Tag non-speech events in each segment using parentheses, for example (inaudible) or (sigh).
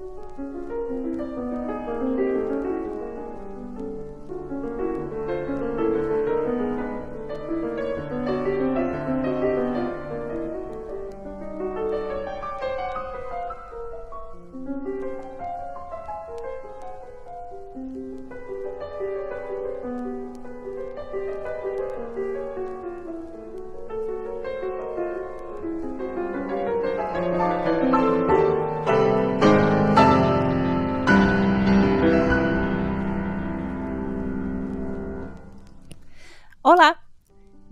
thank you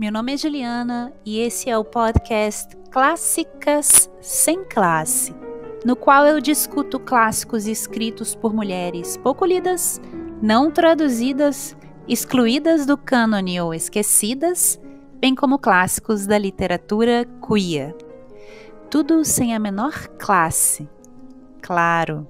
meu nome é Juliana e esse é o podcast Clássicas Sem Classe, no qual eu discuto clássicos escritos por mulheres pouco lidas, não traduzidas, excluídas do cânone ou esquecidas, bem como clássicos da literatura queer. Tudo sem a menor classe. Claro.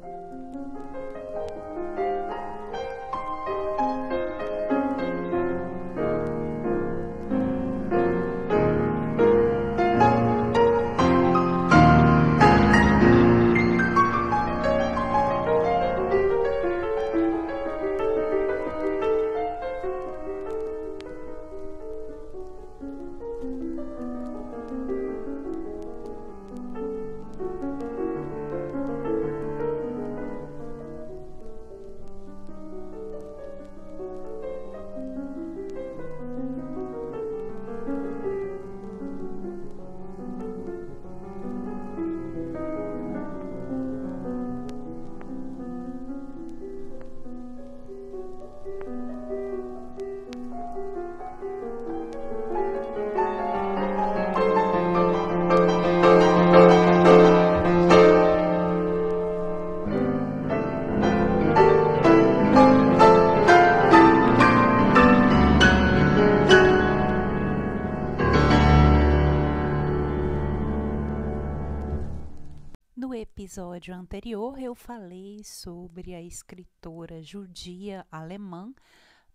falei sobre a escritora judia alemã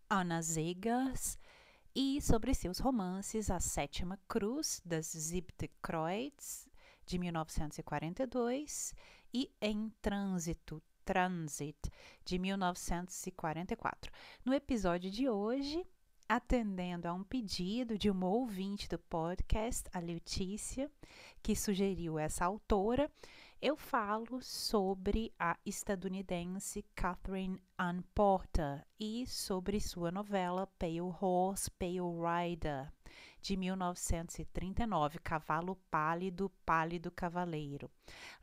Anna Segers e sobre seus romances A Sétima Cruz, das Siebte Kreuz, de 1942, e Em Trânsito, Transit, de 1944. No episódio de hoje, atendendo a um pedido de uma ouvinte do podcast, a Letícia, que sugeriu essa autora, eu falo sobre a estadunidense Catherine Ann Porter e sobre sua novela Pale Horse, Pale Rider, de 1939, Cavalo Pálido, Pálido Cavaleiro.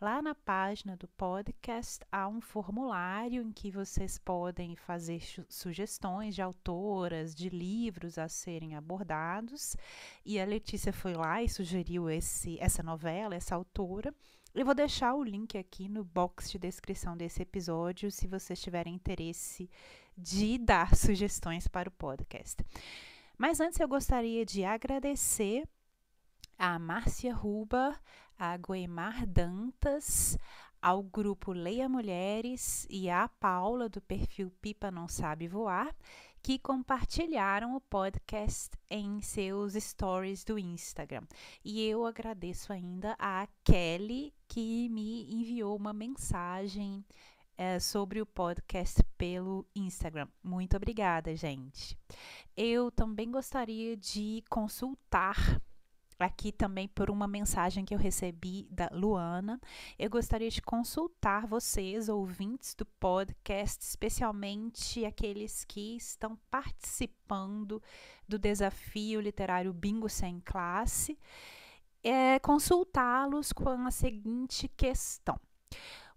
Lá na página do podcast há um formulário em que vocês podem fazer sugestões de autoras, de livros a serem abordados. E a Letícia foi lá e sugeriu esse, essa novela, essa autora. Eu vou deixar o link aqui no box de descrição desse episódio, se vocês tiverem interesse de dar (laughs) sugestões para o podcast. Mas antes eu gostaria de agradecer a Márcia Ruba, a Goemar Dantas, ao grupo Leia Mulheres e à Paula do perfil Pipa Não Sabe Voar que compartilharam o podcast em seus stories do Instagram. E eu agradeço ainda a Kelly, que me enviou uma mensagem é, sobre o podcast pelo Instagram. Muito obrigada, gente. Eu também gostaria de consultar aqui também por uma mensagem que eu recebi da Luana. Eu gostaria de consultar vocês, ouvintes do podcast, especialmente aqueles que estão participando do desafio literário Bingo Sem Classe, é, consultá-los com a seguinte questão.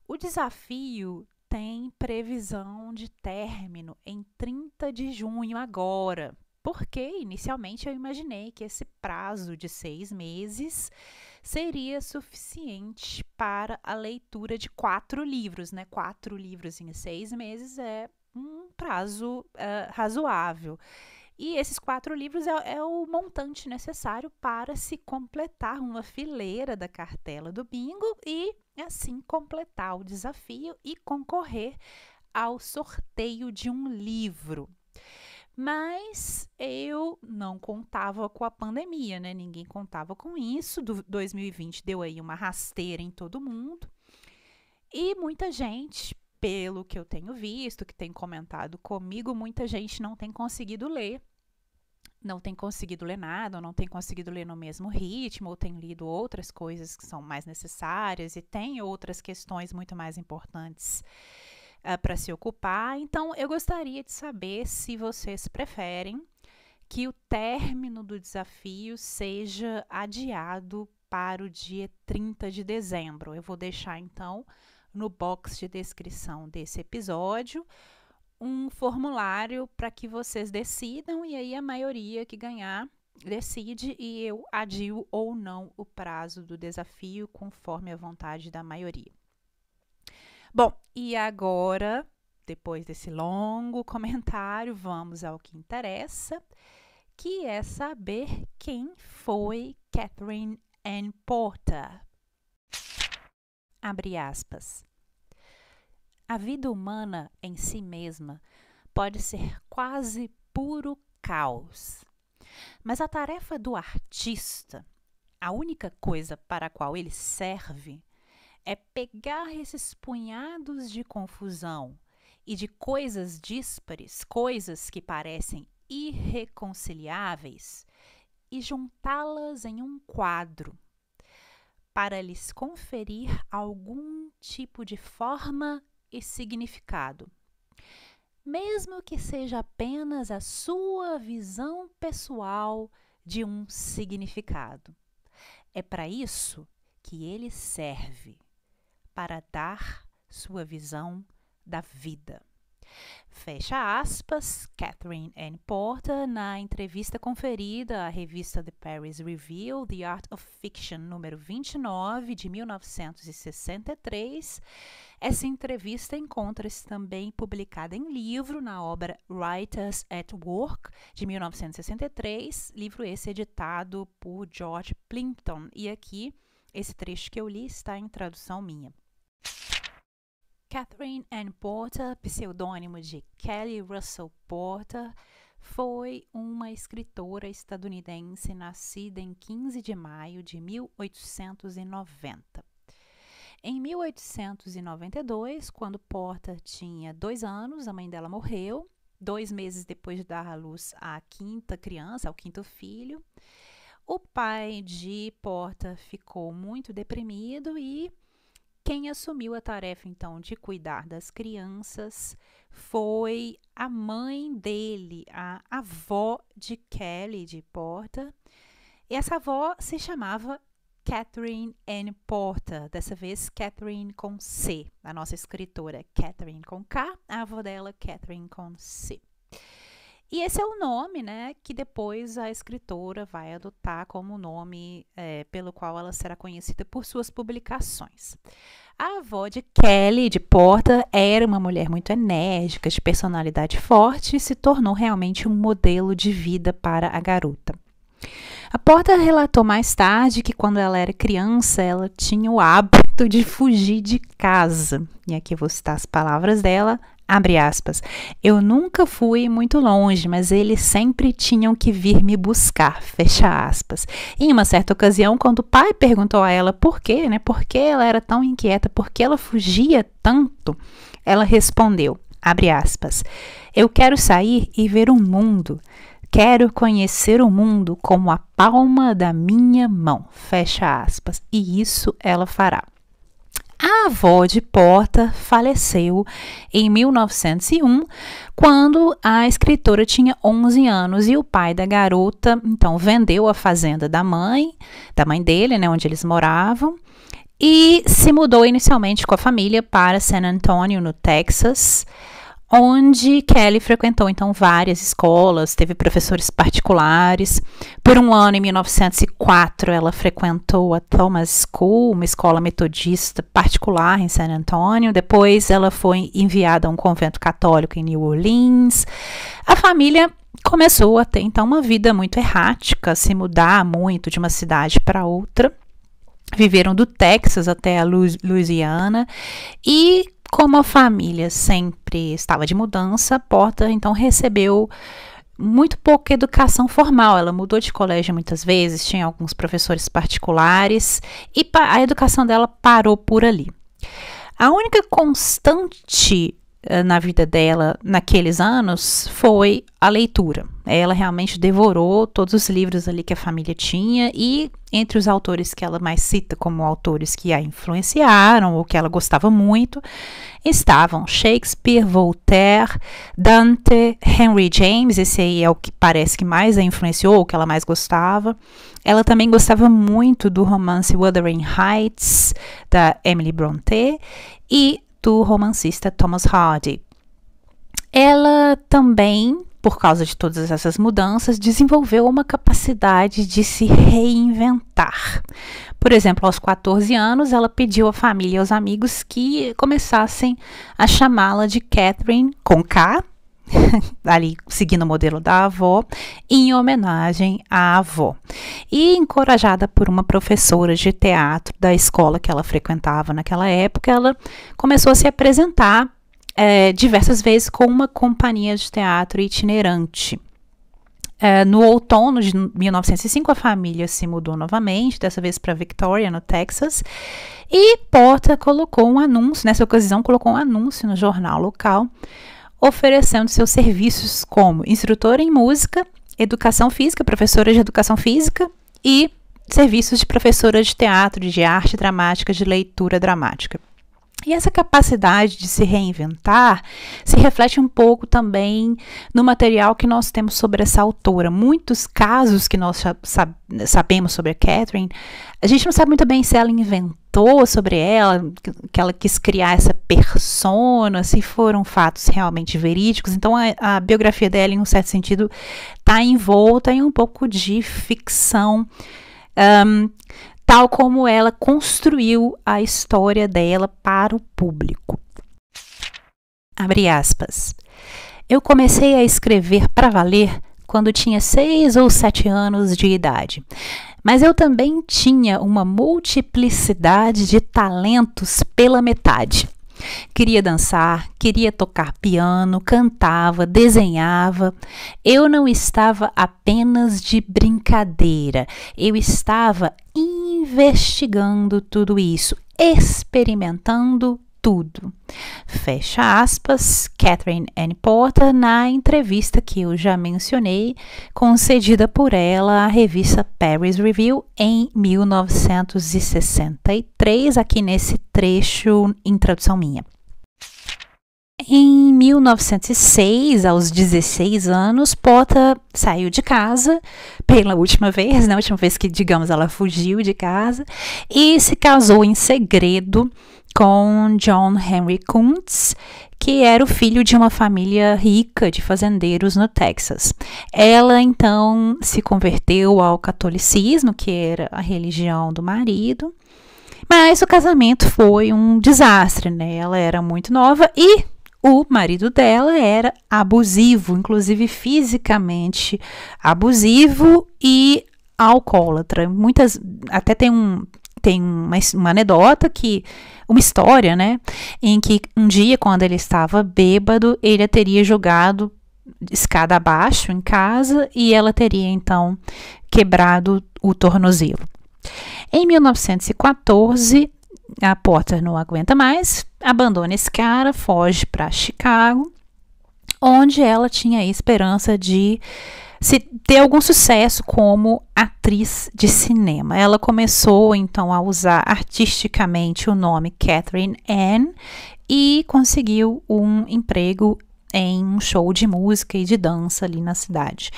O desafio tem previsão de término em 30 de junho agora, porque inicialmente eu imaginei que esse prazo de seis meses seria suficiente para a leitura de quatro livros, né? Quatro livros em seis meses é um prazo uh, razoável. E esses quatro livros é, é, o montante necessário para se completar uma fileira da cartela do bingo e assim completar o desafio e concorrer ao sorteio de um livro. Mas eu não contava com a pandemia, né? Ninguém contava com isso. Do 2020 deu aí uma rasteira em todo mundo. E muita gente, pelo que eu tenho visto, que tem comentado comigo, muita gente não tem conseguido ler. Não tem conseguido ler nada, ou não tem conseguido ler no mesmo ritmo, ou tem lido outras coisas que são mais necessárias e tem outras questões muito mais importantes uh, eh, para se ocupar. Então, eu gostaria de saber se vocês preferem que o término do desafio seja adiado para o dia 30 de dezembro. Eu vou deixar então no box de descrição desse episódio um formulário para que vocês decidam e aí a maioria que ganhar decide e eu adio ou não o prazo do desafio conforme a vontade da maioria. Bom, e agora, depois desse longo (laughs) comentário, vamos ao que interessa, que é saber quem foi Catherine Ann Porter. Abre aspas. A vida humana em si mesma pode ser quase puro caos. Mas a tarefa do artista, a única coisa para a qual ele serve, é pegar esses punhados de confusão e de coisas díspares, coisas que parecem irreconciliáveis, e juntá-las em um quadro para lhes conferir algum tipo de forma e significado. Mesmo que seja apenas a sua visão pessoal de um significado. É para isso que ele serve para dar sua visão da vida. Fecha aspas, Catherine Ann Porter, na entrevista conferida à revista The Paris Review, The Art of Fiction, número 29, de 1963. Essa entrevista encontra-se também publicada em livro, na obra Writers at Work, de 1963, livro esse editado por George Plimpton. E aqui, esse trecho que eu li está em tradução minha. Catherine Ann Porter, pseudônimo de Kelly Russell Porter, foi uma escritora estadunidense nascida em 15 de maio de 1890. Em 1892, quando Porter tinha dois anos, a mãe dela morreu. Dois meses depois de dar à luz a quinta criança, ao quinto filho, o pai de Porter ficou muito deprimido e quem assumiu a tarefa, então, de cuidar das crianças foi a mãe dele, a avó de Kelly de Porta. Essa avó se chamava Catherine Ann Porta, dessa vez Catherine com C, a nossa escritora é Catherine com K, a avó dela Catherine com C. E esse é o nome, né, que depois a escritora vai adotar como nome é, pelo qual ela será conhecida por suas publicações. A avó de Kelly de Porta era uma mulher muito enérgica, de personalidade forte e se tornou realmente um modelo de vida para a garota. A Porta relatou mais tarde que quando ela era criança, ela tinha o hábito de fugir de casa. E aqui eu vou citar as palavras dela Abre aspas. Eu nunca fui muito longe, mas eles sempre tinham que vir me buscar. Fecha aspas. em uma certa ocasião, quando o pai perguntou a ela por quê, né? Por que ela era tão inquieta, por que ela fugia tanto, ela respondeu: abre aspas. Eu quero sair e ver o mundo. Quero conhecer o mundo como a palma da minha mão. Fecha aspas. E isso ela fará. A avó de Porta faleceu em 1901, quando a escritora tinha 11 anos e o pai da garota então vendeu a fazenda da mãe, da mãe dele, né, onde eles moravam, e se mudou inicialmente com a família para San Antonio, no Texas onde Kelly frequentou então várias escolas, teve professores particulares. Por um ano, em 1904, ela frequentou a Thomas School, uma escola metodista particular em San Antonio. Depois, ela foi enviada a um convento católico em New Orleans. A família começou a ter então uma vida muito errática, se mudar muito de uma cidade para outra viveram do Texas até a Louisiana e como a família sempre estava de mudança, Porta então recebeu muito pouca educação formal. Ela mudou de colégio muitas vezes, tinha alguns professores particulares e a educação dela parou por ali. A única constante eh, na vida dela naqueles anos foi a leitura. Ela realmente devorou todos os livros ali que a família tinha e entre os autores que ela mais cita como autores que a influenciaram ou que ela gostava muito estavam Shakespeare, Voltaire, Dante, Henry James, esse aí é o que parece que mais a influenciou, o que ela mais gostava. Ela também gostava muito do romance Wuthering Heights da Emily Brontë e do romancista Thomas Hardy. Ela também, por causa de todas essas mudanças, desenvolveu uma capacidade de se reinventar. Por exemplo, aos 14 anos, ela pediu à família e aos amigos que começassem a chamá-la de Catherine com K (laughs) ali seguindo o modelo da avó, em homenagem à avó. E encorajada por uma professora de teatro da escola que ela frequentava naquela época, ela começou a se apresentar é, diversas vezes com uma companhia de teatro itinerante. É, no outono de 1905, a família se mudou novamente, dessa vez para Victoria, no Texas, e Porta colocou um anúncio, nessa ocasião, colocou um anúncio no jornal local oferecendo seus serviços como instrutora em música, educação física, professora de educação física e serviços de professora de teatro, de arte dramática, de leitura dramática. E essa capacidade de se reinventar se reflete um pouco também no material que nós temos sobre essa autora. Muitos casos que nós sabemos sobre a Catherine, a gente não sabe muito bem se ela inventou comentou sobre ela, que ela quis criar essa persona, se foram fatos realmente verídicos. Então a, a biografia dela, em um certo sentido, está envolta em um pouco de ficção. Um, tal como ela construiu a história dela para o público. Abre aspas. Eu comecei a escrever para valer quando tinha seis ou sete anos de idade. Mas eu também tinha uma multiplicidade de talentos pela metade. Queria dançar, queria tocar piano, cantava, desenhava. Eu não estava apenas de brincadeira, eu estava investigando tudo isso, experimentando tudo. Fecha aspas, Catherine Anne Porter, na entrevista que eu já mencionei, concedida por ela à revista Paris Review em 1963, aqui nesse trecho em tradução minha. Em 1906, aos 16 anos, Potter saiu de casa pela última vez, na né, última vez que, digamos, ela fugiu de casa, e se casou em segredo com John Henry Kuntz, que era o filho de uma família rica de fazendeiros no Texas. Ela então se converteu ao catolicismo, que era a religião do marido, mas o casamento foi um desastre, né? Ela era muito nova e o marido dela era abusivo, inclusive fisicamente abusivo e alcoólatra. Muitas até tem um tem uma, uma anedota que uma história, né? Em que um dia, quando ele estava bêbado, ele a teria jogado escada abaixo em casa e ela teria então quebrado o tornozelo. Em 1914, a Potter não aguenta mais, abandona esse cara, foge para Chicago, onde ela tinha esperança de se ter algum sucesso como atriz de cinema. Ela começou então a usar artisticamente o nome Catherine Anne e conseguiu um emprego em um show de música e de dança ali na cidade.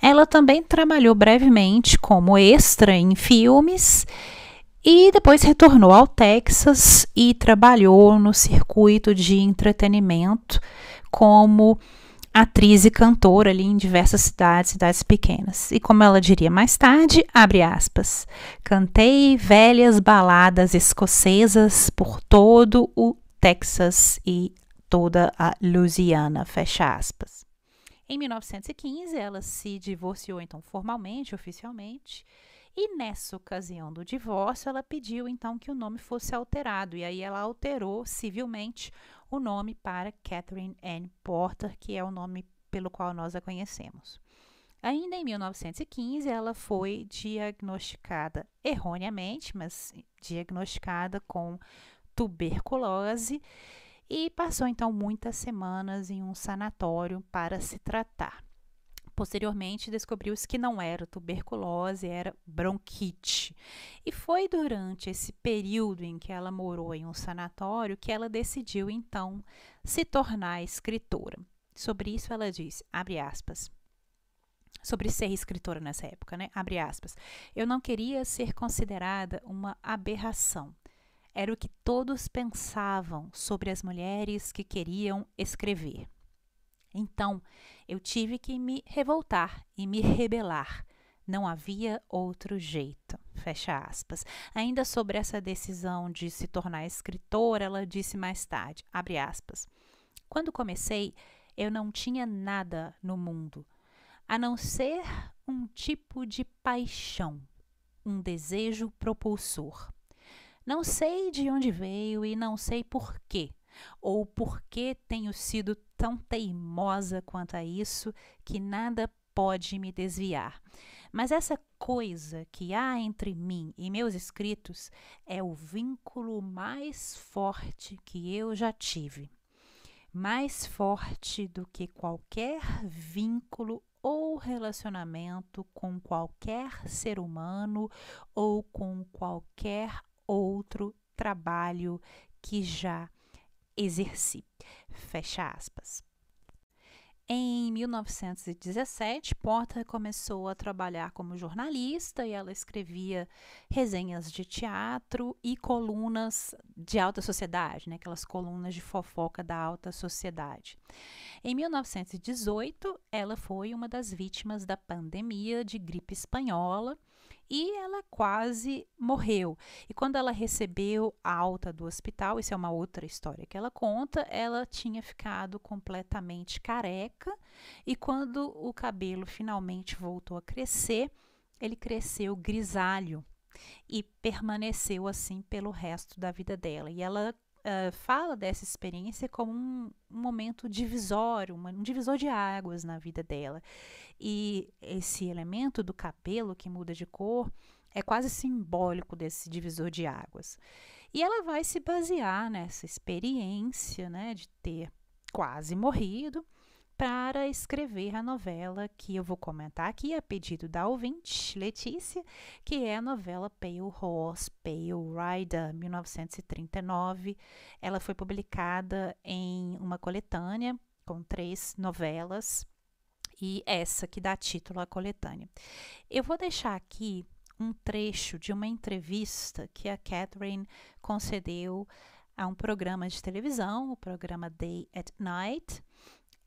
Ela também trabalhou brevemente como extra em filmes e depois retornou ao Texas e trabalhou no circuito de entretenimento como atriz e cantora ali em diversas cidades, cidades pequenas. E como ela diria mais tarde, abre aspas, cantei velhas baladas escocesas por todo o Texas e toda a Louisiana, fecha aspas. Em 1915, ela se divorciou então formalmente, oficialmente, e nessa ocasião do divórcio, ela pediu então que o nome fosse alterado, e aí ela alterou civilmente o nome para Catherine Ann Porter, que é o nome pelo qual nós a conhecemos. Ainda em 1915, ela foi diagnosticada erroneamente, mas diagnosticada com tuberculose e passou então muitas semanas em um sanatório para se tratar. Posteriormente, descobriu-se que não era tuberculose, era bronquite. E foi durante esse período em que ela morou em um sanatório que ela decidiu então se tornar escritora. Sobre isso ela diz, abre aspas, sobre ser escritora nessa época, né? Abre aspas. Eu não queria ser considerada uma aberração. Era o que todos pensavam sobre as mulheres que queriam escrever. Então, eu tive que me revoltar e me rebelar. Não havia outro jeito. Fecha aspas. Ainda sobre essa decisão de se tornar escritora, ela disse mais tarde, abre aspas. Quando comecei, eu não tinha nada no mundo, a não ser um tipo de paixão, um desejo propulsor. Não sei de onde veio e não sei por quê ou por que tenho sido tão teimosa quanto a isso que nada pode me desviar. Mas essa coisa que há entre mim e meus escritos é o vínculo mais forte que eu já tive. Mais forte do que qualquer vínculo ou relacionamento com qualquer ser humano ou com qualquer outro trabalho que já exerci. Fecha aspas. Em 1917, Porta começou a trabalhar como jornalista e ela escrevia resenhas de teatro e colunas de alta sociedade, né, aquelas colunas de fofoca da alta sociedade. Em 1918, ela foi uma das vítimas da pandemia de gripe espanhola e ela quase morreu. E quando ela recebeu a alta do hospital, isso é uma outra história que ela conta, ela tinha ficado completamente careca e quando o cabelo finalmente voltou a crescer, ele cresceu grisalho e permaneceu assim pelo resto da vida dela. E ela eh, fala dessa experiência como um, um momento divisório, uma, um divisor de águas na vida dela. E esse elemento do cabelo que muda de cor é quase simbólico desse divisor de águas. E ela vai se basear nessa experiência né, de ter quase morrido para escrever a novela que eu vou comentar aqui a pedido da ouvinte, Letícia, que é a novela Pale Horse, Pale Rider, 1939. Ela foi publicada em uma coletânea com três novelas e essa que dá título à coletânea. Eu vou deixar aqui um trecho de uma entrevista que a Catherine concedeu a um programa de televisão, o programa Day at Night,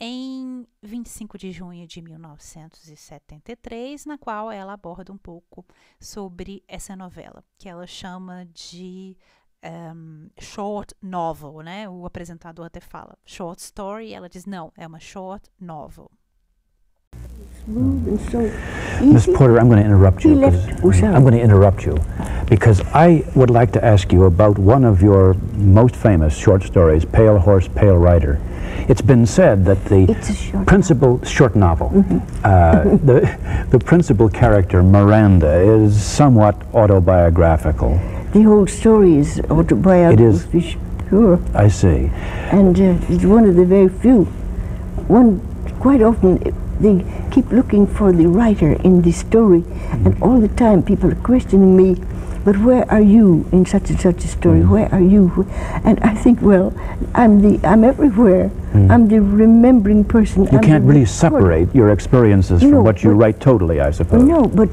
em 25 de junho de 1973, na qual ela aborda um pouco sobre essa novela, que ela chama de um, eh, short novel, né? O apresentador até fala short story, ela diz não, é uma short novel. smooth and so easy. Ms. Porter, I'm going to interrupt you. I'm going to interrupt you because I would like to ask you about one of your most famous short stories, Pale Horse, Pale Rider. It's been said that the short principal novel. short novel, mm -hmm. uh, (laughs) the, the principal character, Miranda, is somewhat autobiographical. The whole story is autobiographical. It is. Sure. I see. And uh, it's one of the very few. One quite often they keep looking for the writer in the story, mm. and all the time people are questioning me. But where are you in such and such a story? Mm. Where are you? And I think, well, I'm the I'm everywhere. Mm. I'm the remembering person. You I'm can't really separate your experiences no, from what you write totally, I suppose. No, but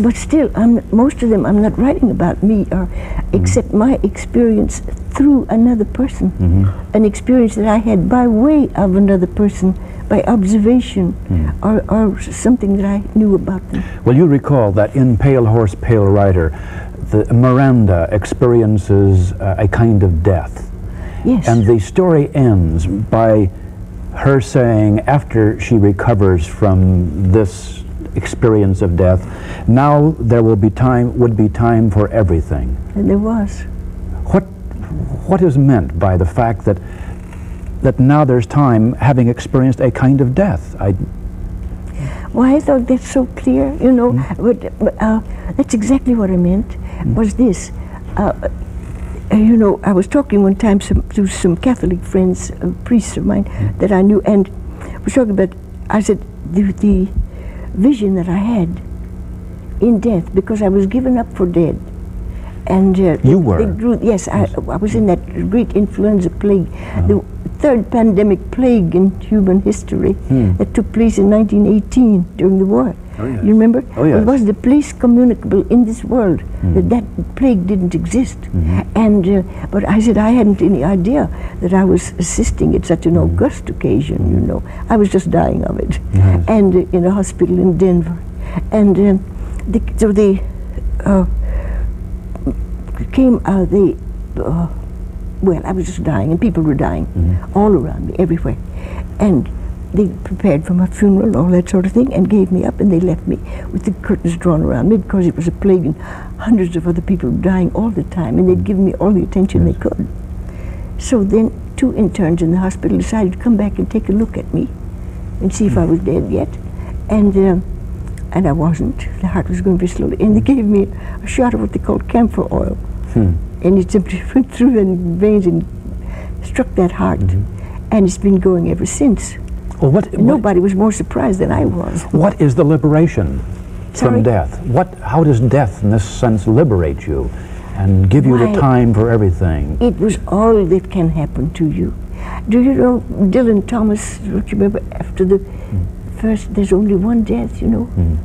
but still, I'm most of them I'm not writing about me or mm. except my experience through another person, -hmm. an experience that I had by way of another person by observation mm. or, or something that I knew about them. Well, you recall that in Pale Horse, Pale Rider, the Miranda experiences uh, a kind of death. Yes. And the story ends by her saying, after she recovers from this experience of death, now there will be time, would be time for everything. And there was. What, what is meant by the fact that that now there's time, having experienced a kind of death. I why I thought that's so clear, you know, mm. but, uh, that's exactly what I meant, mm. was this. Uh, uh, you know, I was talking one time some, to some Catholic friends, uh, priests of mine mm. that I knew, and was talking about, I said, the, the vision that I had in death, because I was given up for dead. And uh, you were. Grew, yes, I, I, was in that great influenza plague. Uh-huh third pandemic plague in human history hmm. that took place in 1918 during the war. Oh, yes. You remember? Oh, yes. It was the place communicable in this world hmm. that that plague didn't exist. Mm. And uh, but I said I hadn't any idea that I was assisting at such an mm. august occasion. You know, I was just dying of it, yes. and uh, in a hospital in Denver. And um, the, so they uh, came. Uh, they uh, well, I was just dying, and people were dying mm -hmm. all around me, everywhere. And they prepared for my funeral and all that sort of thing and gave me up and they left me with the curtains drawn around me because it was a plague and hundreds of other people were dying all the time and they'd given me all the attention yes. they could. So then two interns in the hospital decided to come back and take a look at me and see if I hmm. was dead yet. And, um, and I wasn't. The heart was going very slowly. And they gave me a shot of what they called camphor oil. Hmm and it's been (laughs) through the veins and struck that heart, mm -hmm. and it's been going ever since. Well, what, what, Nobody was more surprised than I was. What is the liberation Sorry? from death? What? How does death, in this sense, liberate you and give you Why, the time for everything? It was all that can happen to you. Do you know Dylan Thomas? Don't you remember after the mm. first? There's only one death, you know. Mm.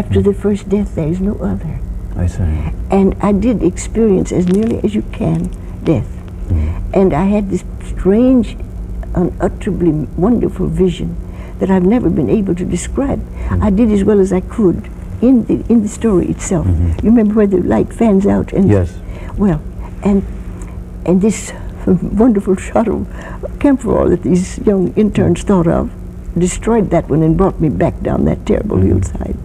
After mm. the first death, there is no other. I see. And I did experience as nearly as you can death. Mm. And I had this strange, unutterably wonderful vision that I've never been able to describe. Mm. I did as well as I could in the in the story itself. Mm -hmm. You remember where the light fans out and yes, well, and and this (laughs) wonderful shot of camphorol that these young interns thought of destroyed that one and brought me back down that terrible mm -hmm. hillside.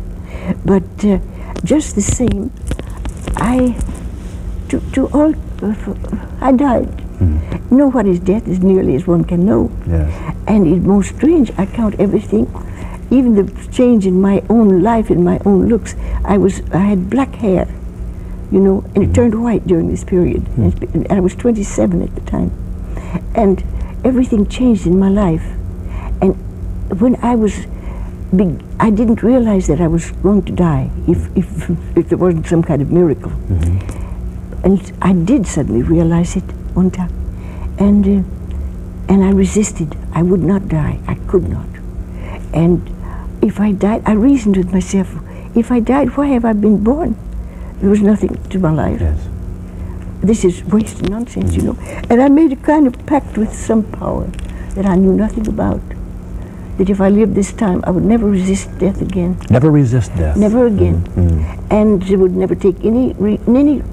But uh, just the same, I, to, to all, I died. Mm. know what is death as nearly as one can know. Yes. And it's most strange. I count everything, even the change in my own life, in my own looks. I was, I had black hair, you know, and it hmm. turned white during this period. Mm. And I was 27 at the time. And everything changed in my life. And when I was I didn't realize that I was going to die if, if, if there wasn't some kind of miracle. Mm -hmm. And I did suddenly realize it one time. And, uh, and I resisted. I would not die. I could not. And if I died, I reasoned with myself, if I died, why have I been born? There was nothing to my life. Yes. This is wasted nonsense, you mm-hmm. know. And I made a kind of pact with some power that I knew nothing about that if I lived this time, I would never resist death again. Never resist death. Never mm-hmm. again. Mm -hmm. And I would never take any any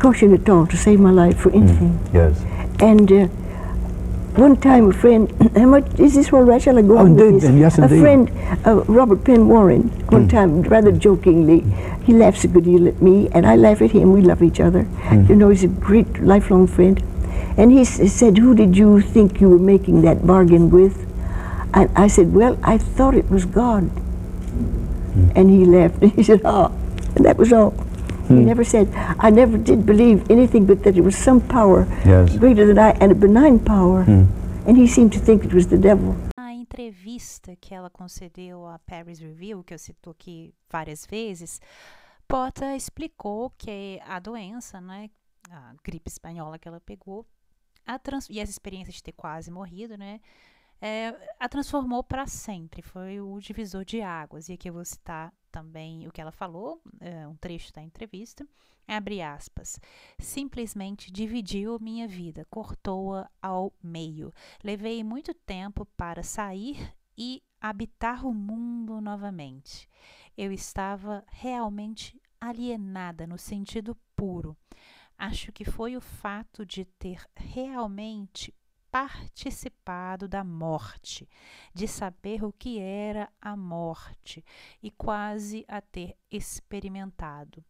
caution at all to save my life for anything. Mm. Yes. And. Uh, one time a friend, (clears throat) how much is this one right? Shall I go oh, on indeed, with this? Yes, indeed. A friend, uh, Robert Penn Warren, one mm. time, rather jokingly, he laughs a good deal at me, and I laugh at him. We love each other. Mm. You know, he's a great lifelong friend. And he said, who did you think you were making that bargain with? And I said, Well, I thought it was God. Mm. And he laughed and he said, Oh, and that was all. He hmm. never said, I never did believe anything but that it was some power yes. greater than I and a benign power. Hmm. And he seemed to think it was the devil. entrevista que ela concedeu à Paris Review, que eu cito aqui várias vezes, Potter explicou que a doença, né, a gripe espanhola que ela pegou, a trans e essa experiência de ter quase morrido, né, é, a transformou para sempre. Foi o divisor de águas. E aqui eu vou citar também o que ela falou, é, um trecho da entrevista. Abre aspas. Simplesmente dividiu minha vida, cortou-a ao meio. Levei muito tempo para sair e habitar o mundo novamente. Eu estava realmente alienada no sentido puro. Acho que foi o fato de ter realmente participado da morte, de saber o que era a morte e quase a ter experimentado.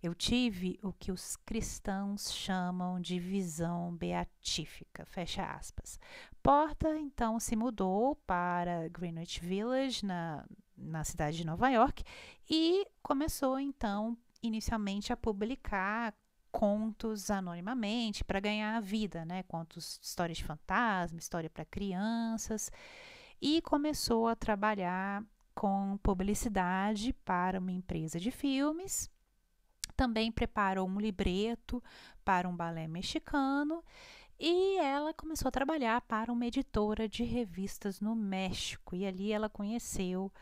Eu tive o que os cristãos chamam de visão beatífica, fecha aspas. Porta então se mudou para Greenwich Village, na, na cidade de Nova York, e começou então inicialmente a publicar contos anonimamente para ganhar a vida, né? Contos, histórias de fantasma, história para crianças. E começou a trabalhar com publicidade para uma empresa de filmes. Também preparou um libreto para um balé mexicano e ela começou a trabalhar para uma editora de revistas no México. E ali ela conheceu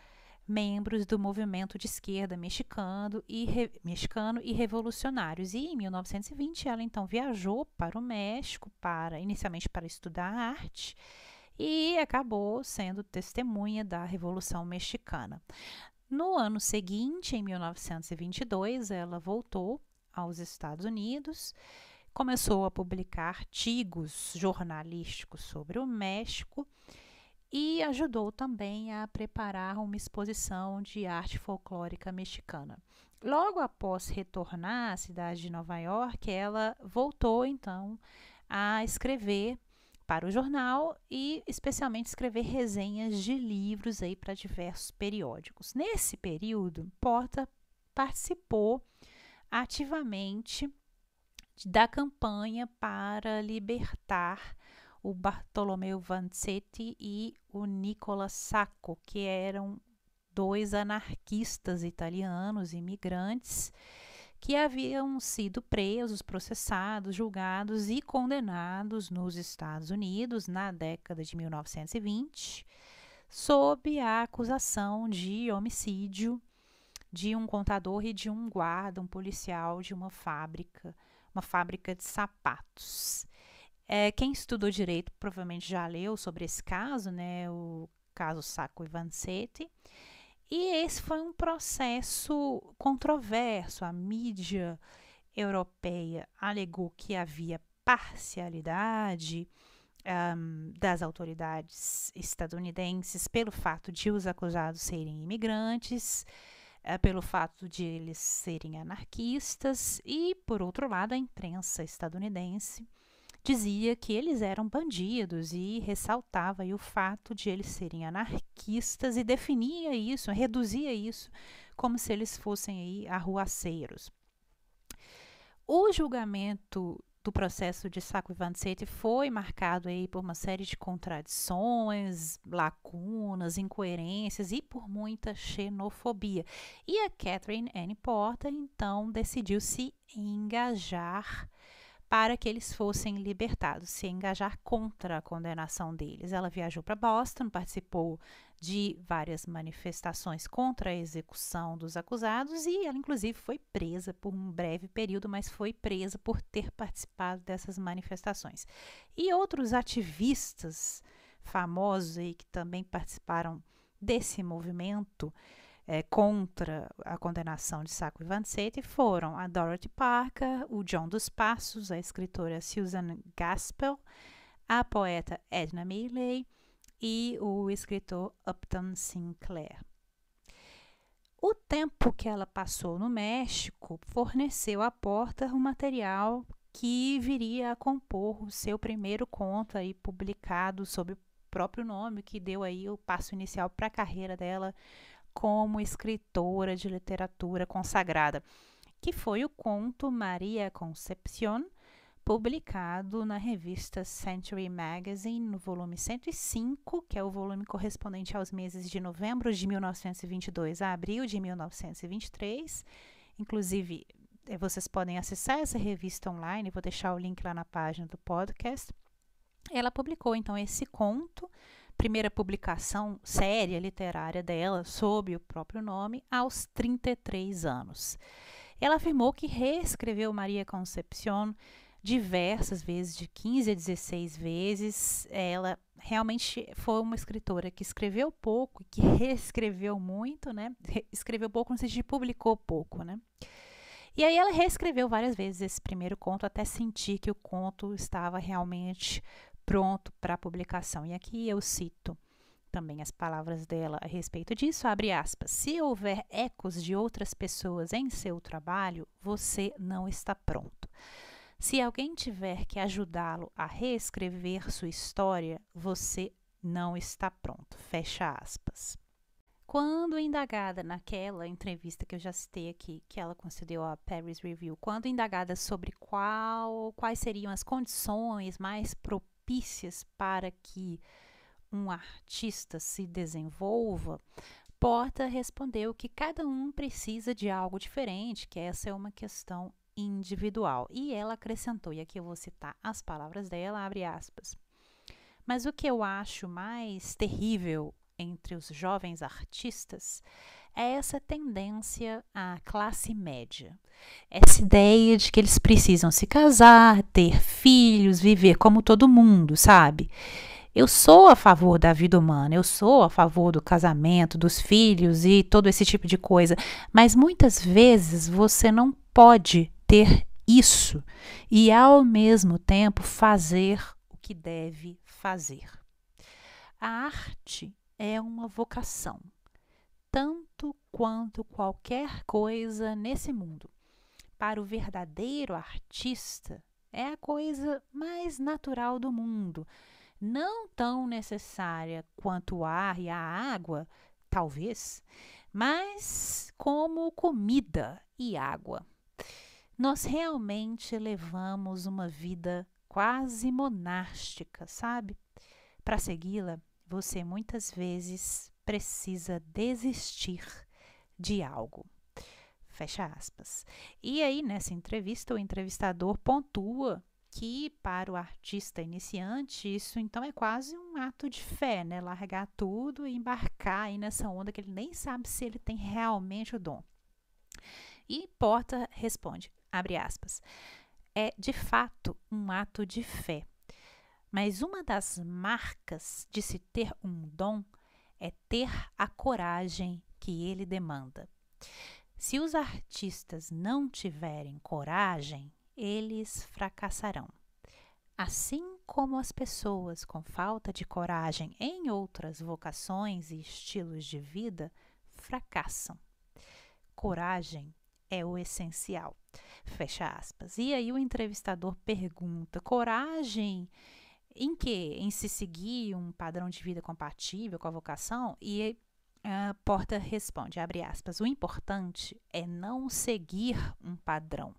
membros do movimento de esquerda mexicano e, re, mexicano e revolucionários. E em 1920 ela então viajou para o México para inicialmente para estudar arte e acabou sendo testemunha da Revolução Mexicana. No ano seguinte, em 1922, ela voltou aos Estados Unidos, começou a publicar artigos jornalísticos sobre o México e ajudou também a preparar uma exposição de arte folclórica mexicana. Logo após retornar à cidade de Nova York, ela voltou então a escrever para o jornal e especialmente escrever resenhas de livros aí para diversos periódicos. Nesse período, Porta participou ativamente da campanha para libertar o Bartolomeu Vanzetti e o Nicola Sacco, que eram dois anarquistas italianos, imigrantes, que haviam sido presos, processados, julgados e condenados nos Estados Unidos na década de 1920, sob a acusação de homicídio de um contador e de um guarda, um policial de uma fábrica, uma fábrica de sapatos. É, quem estudou direito provavelmente já leu sobre esse caso, né? O caso Saco e Vanzetti. E esse foi um processo controverso. A mídia europeia alegou que havia parcialidade um, das autoridades estadunidenses pelo fato de os acusados serem imigrantes, uh, pelo fato de eles serem anarquistas, e, por outro lado, a imprensa estadunidense dizia que eles eram bandidos e ressaltava o fato de eles serem anarquistas e definia isso, reduzia isso como se eles fossem aí arruaceiros. O julgamento do processo de Saco-Vanzetti foi marcado aí por uma série de contradições, lacunas, incoerências e por muita xenofobia. E a Catherine Anne Porter então decidiu se engajar para que eles fossem libertados, se engajar contra a condenação deles. Ela viajou para Boston, participou de várias manifestações contra a execução dos acusados e ela, inclusive, foi presa por um breve período, mas foi presa por ter participado dessas manifestações. E outros ativistas famosos aí que também participaram desse movimento é, contra a condenação de Sacco e Vanzetti foram a Dorothy Parker, o John dos Passos, a escritora Susan Gaspel, a poeta Edna Milley e o escritor Upton Sinclair. O tempo que ela passou no México forneceu à porta o material que viria a compor o seu primeiro conto aí publicado sob o próprio nome, que deu aí o passo inicial para a carreira dela como escritora de literatura consagrada, que foi o conto Maria Concepción, publicado na revista Century Magazine, no volume 105, que é o volume correspondente aos meses de novembro de 1922 a abril de 1923. Inclusive, é, vocês podem acessar essa revista online, vou deixar o link lá na página do podcast. Ela publicou então esse conto primeira publicação séria literária dela, sob o próprio nome, aos 33 anos. Ela afirmou que reescreveu Maria Concepcion diversas vezes, de 15 a 16 vezes. Ela realmente foi uma escritora que escreveu pouco e que reescreveu muito, né? Escreveu pouco no sentido de publicou pouco, né? E aí ela reescreveu várias vezes esse primeiro conto até sentir que o conto estava realmente pronto para publicação. E aqui eu cito também as palavras dela a respeito disso, abre aspas. Se houver ecos de outras pessoas em seu trabalho, você não está pronto. Se alguém tiver que ajudá-lo a reescrever sua história, você não está pronto. Fecha aspas. Quando indagada naquela entrevista que eu já citei aqui, que ela concedeu à Paris Review, quando indagada sobre qual, quais seriam as condições mais propícias propícias para que um artista se desenvolva, Porta respondeu que cada um precisa de algo diferente, que essa é uma questão individual. E ela acrescentou, e aqui eu vou citar as palavras dela, abre aspas. Mas o que eu acho mais terrível entre os jovens artistas é essa tendência à classe média. Essa ideia de que eles precisam se casar, ter filhos, viver como todo mundo, sabe? Eu sou a favor da vida humana, eu sou a favor do casamento, dos filhos e todo esse tipo de coisa, mas muitas vezes você não pode ter isso e ao mesmo tempo fazer o que deve fazer. A arte é uma vocação, tanto tanto quanto qualquer coisa nesse mundo. Para o verdadeiro artista, é a coisa mais natural do mundo, não tão necessária quanto o ar e a água, talvez, mas como comida e água. Nós realmente levamos uma vida quase monástica, sabe? Para segui-la, você muitas vezes precisa desistir de algo. Fecha aspas. E aí, nessa entrevista, o entrevistador pontua que para o artista iniciante isso então é quase um ato de fé, né? Largar tudo e embarcar aí nessa onda que ele nem sabe se ele tem realmente o dom. E Porta responde, abre aspas, é de fato um ato de fé. Mas uma das marcas de se ter um dom é ter a coragem que ele demanda. Se os artistas não tiverem coragem, eles fracassarão. Assim como as pessoas com falta de coragem em outras vocações e estilos de vida fracassam. Coragem é o essencial. Fecha aspas. E aí o entrevistador pergunta: coragem em que? Em se seguir um padrão de vida compatível com a vocação? E eh, a Porta responde, abre aspas, o importante é não seguir um padrão.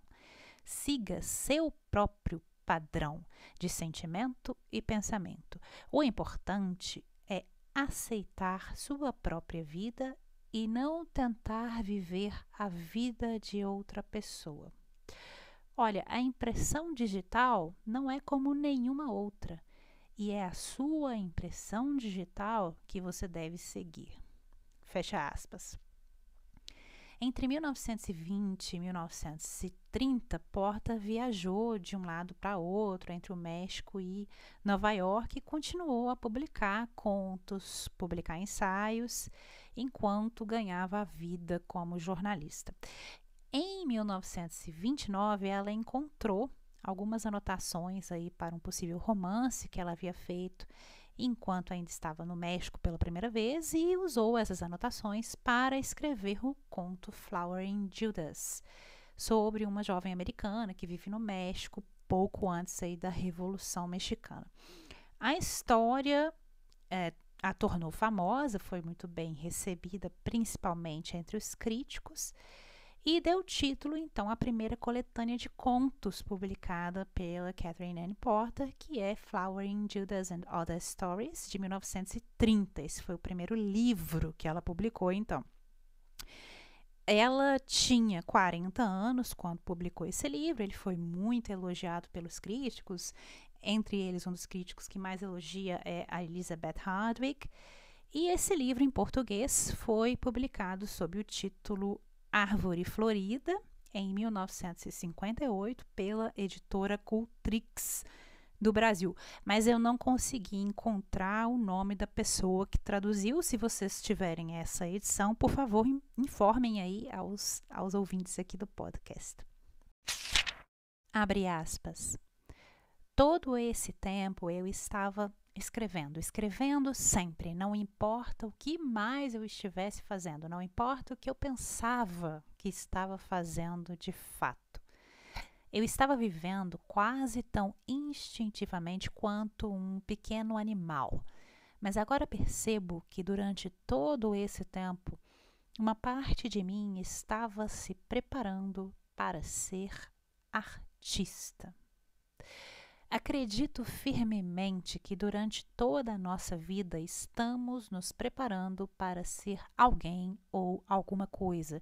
Siga seu próprio padrão de sentimento e pensamento. O importante é aceitar sua própria vida e não tentar viver a vida de outra pessoa. Olha, a impressão digital não é como nenhuma outra e é a sua impressão digital que você deve seguir. Fecha aspas. Entre 1920 e 1930, Porta viajou de um lado para outro, entre o México e Nova York, e continuou a publicar contos, publicar ensaios, enquanto ganhava a vida como jornalista. Em 1929, ela encontrou algumas anotações aí para um possível romance que ela havia feito enquanto ainda estava no México pela primeira vez e usou essas anotações para escrever o conto Flowering Judas, sobre uma jovem americana que vive no México pouco antes aí da Revolução Mexicana. A história é, a tornou famosa, foi muito bem recebida, principalmente entre os críticos e deu título, então, à primeira coletânea de contos publicada pela Catherine Ann Porter, que é Flowering Judas and Other Stories, de 1930. Esse foi o primeiro livro que ela publicou, então. Ela tinha 40 anos quando publicou esse livro, ele foi muito elogiado pelos críticos, entre eles um dos críticos que mais elogia é a Elizabeth Hardwick. E esse livro em português foi publicado sob o título Árvore Florida, em 1958, pela editora Cultrix do Brasil. Mas eu não consegui encontrar o nome da pessoa que traduziu. Se vocês tiverem essa edição, por favor, informem aí aos, aos ouvintes aqui do podcast. Abre aspas. Todo esse tempo eu estava escrevendo, escrevendo sempre, não importa o que mais eu estivesse fazendo, não importa o que eu pensava que estava fazendo de fato. Eu estava vivendo quase tão instintivamente quanto um pequeno animal. Mas agora percebo que durante todo esse tempo, uma parte de mim estava se preparando para ser artista. Acredito firmemente que durante toda a nossa vida estamos nos preparando para ser alguém ou alguma coisa,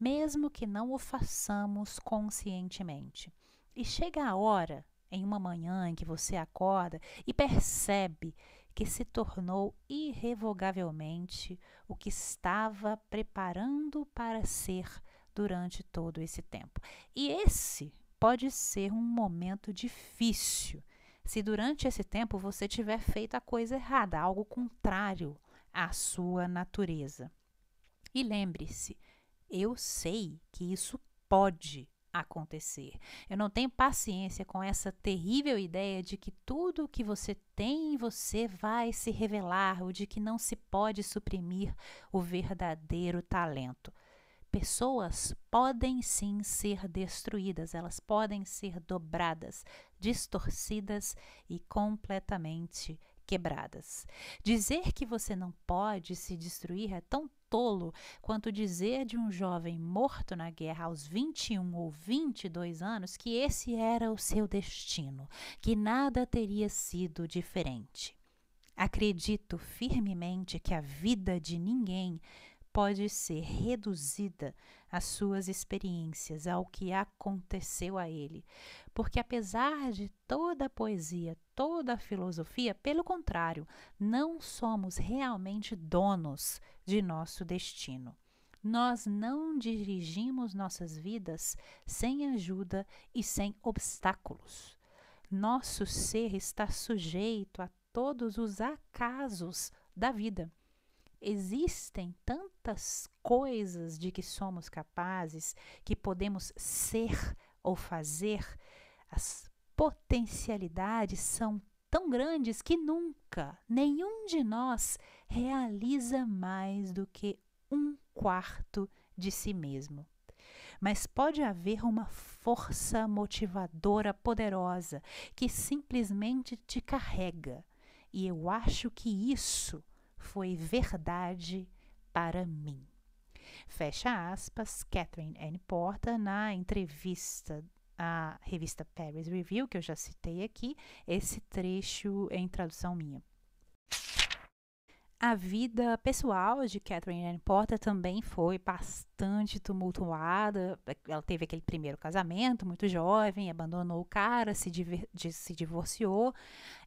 mesmo que não o façamos conscientemente. E chega a hora, em uma manhã em que você acorda e percebe que se tornou irrevogavelmente o que estava preparando para ser durante todo esse tempo. E esse pode ser um momento difícil se durante esse tempo você tiver feito a coisa errada, algo contrário à sua natureza. E lembre-se, eu sei que isso pode acontecer. Eu não tenho paciência com essa terrível ideia de que tudo o que você tem em você vai se revelar ou de que não se pode suprimir o verdadeiro talento pessoas podem sim ser destruídas, elas podem ser dobradas, distorcidas e completamente quebradas. Dizer que você não pode se destruir é tão tolo quanto dizer de um jovem morto na guerra aos 21 ou 22 anos que esse era o seu destino, que nada teria sido diferente. Acredito firmemente que a vida de ninguém pode ser reduzida às suas experiências, ao que aconteceu a ele. Porque apesar de toda a poesia, toda a filosofia, pelo contrário, não somos realmente donos de nosso destino. Nós não dirigimos nossas vidas sem ajuda e sem obstáculos. Nosso ser está sujeito a todos os acasos da vida existem tantas coisas de que somos capazes, que podemos ser ou fazer, as potencialidades são tão grandes que nunca nenhum de nós realiza mais do que um quarto de si mesmo. Mas pode haver uma força motivadora poderosa que simplesmente te carrega, e eu acho que isso foi verdade para mim. Fecha aspas, Catherine N. Porta, na entrevista à revista Paris Review, que eu já citei aqui, esse trecho em tradução minha. A vida pessoal de Catherine Ann Porter também foi bastante tumultuada. Ela teve aquele primeiro casamento, muito jovem, abandonou o cara, se, se divorciou.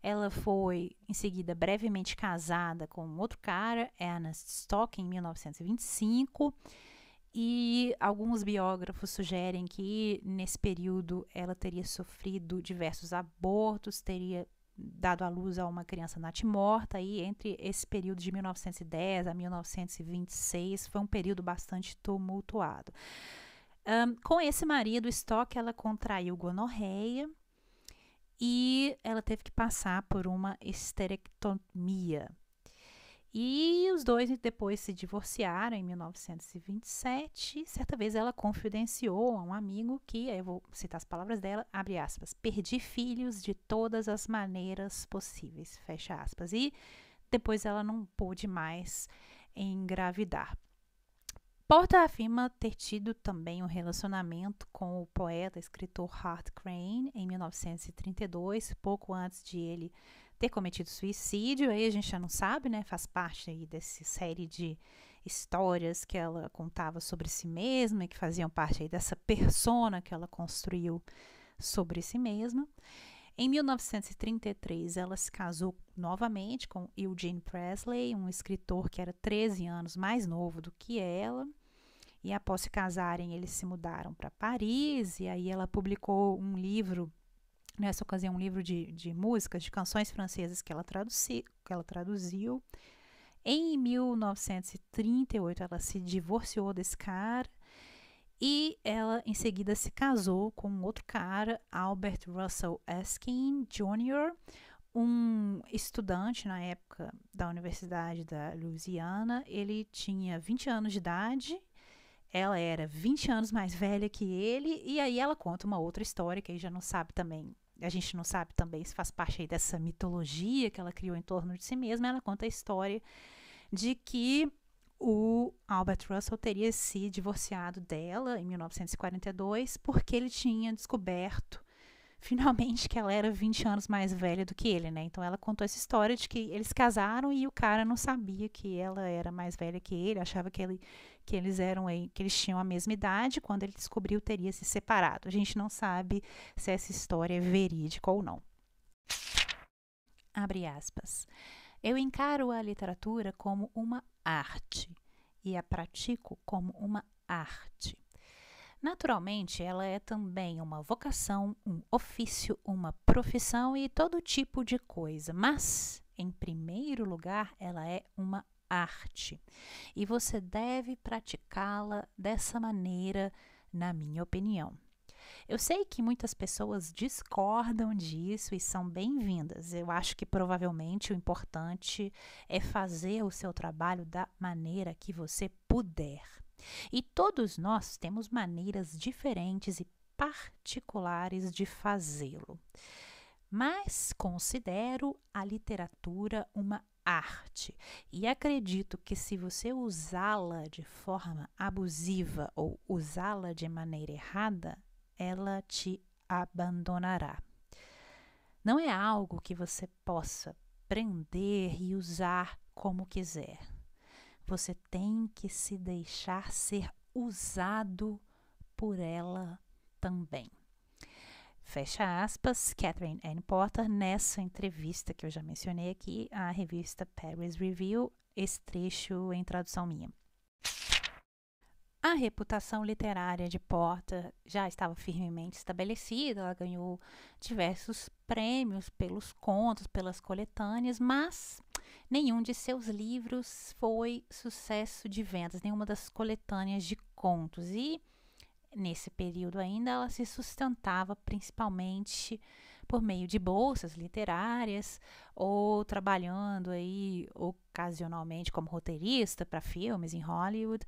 Ela foi, em seguida, brevemente casada com outro cara, Ernest Stock, em 1925. E alguns biógrafos sugerem que nesse período ela teria sofrido diversos abortos, teria dado à luz a uma criança natimorta, e entre esse período de 1910 a 1926 foi um período bastante tumultuado. Um, com esse marido, Stock, ela contraiu gonorreia e ela teve que passar por uma esterectomia. E os dois depois se divorciaram em 1927. Certa vez ela confidenciou a um amigo que, eu vou citar as palavras dela, abre aspas, perdi filhos de todas as maneiras possíveis, fecha aspas. E depois ela não pôde mais engravidar. Porta afirma ter tido também um relacionamento com o poeta e escritor Hart Crane em 1932, pouco antes de ele ter cometido suicídio, aí a gente já não sabe, né? Faz parte aí dessa série de histórias que ela contava sobre si mesma e que faziam parte aí dessa persona que ela construiu sobre si mesma. Em 1933, ela se casou novamente com Eugene Presley, um escritor que era 13 anos mais novo do que ela. E após se casarem, eles se mudaram para Paris, e aí ela publicou um livro nessa ocasião um livro de, de músicas, de canções francesas que ela, traduzi, que ela traduziu. Em 1938 ela se divorciou desse cara e ela em seguida se casou com um outro cara, Albert Russell Askin Jr., um estudante na época da Universidade da Louisiana. Ele tinha 20 anos de idade, ela era 20 anos mais velha que ele, e aí ela conta uma outra história que aí já não sabe também a gente não sabe também se faz parte aí dessa mitologia que ela criou em torno de si mesma, ela conta a história de que o Albert Russell teria se divorciado dela em 1942 porque ele tinha descoberto finalmente que ela era 20 anos mais velha do que ele, né? Então ela contou essa história de que eles casaram e o cara não sabia que ela era mais velha que ele, achava que, ele, que eles eram que eles tinham a mesma idade, quando ele descobriu teria se separado. A gente não sabe se essa história é verídica ou não. Abre aspas. Eu encaro a literatura como uma arte e a pratico como uma arte. Naturalmente, ela é também uma vocação, um ofício, uma profissão e todo tipo de coisa, mas, em primeiro lugar, ela é uma arte e você deve praticá-la dessa maneira, na minha opinião. Eu sei que muitas pessoas discordam disso e são bem-vindas. Eu acho que provavelmente o importante é fazer o seu trabalho da maneira que você puder. E todos nós temos maneiras diferentes e particulares de fazê-lo. Mas considero a literatura uma arte e acredito que se você usá-la de forma abusiva ou usá-la de maneira errada, ela te abandonará. Não é algo que você possa prender e usar como quiser você tem que se deixar ser usado por ela também. Fecha aspas, Catherine Ann Porter, nessa entrevista que eu já mencionei aqui, à revista Paris Review, esse trecho em tradução minha. A reputação literária de Porter já estava firmemente estabelecida, ela ganhou diversos prêmios pelos contos, pelas coletâneas, mas Nenhum de seus livros foi sucesso de vendas, nenhuma das coletâneas de contos. E nesse período ainda ela se sustentava principalmente por meio de bolsas literárias ou trabalhando aí ocasionalmente como roteirista para filmes em Hollywood.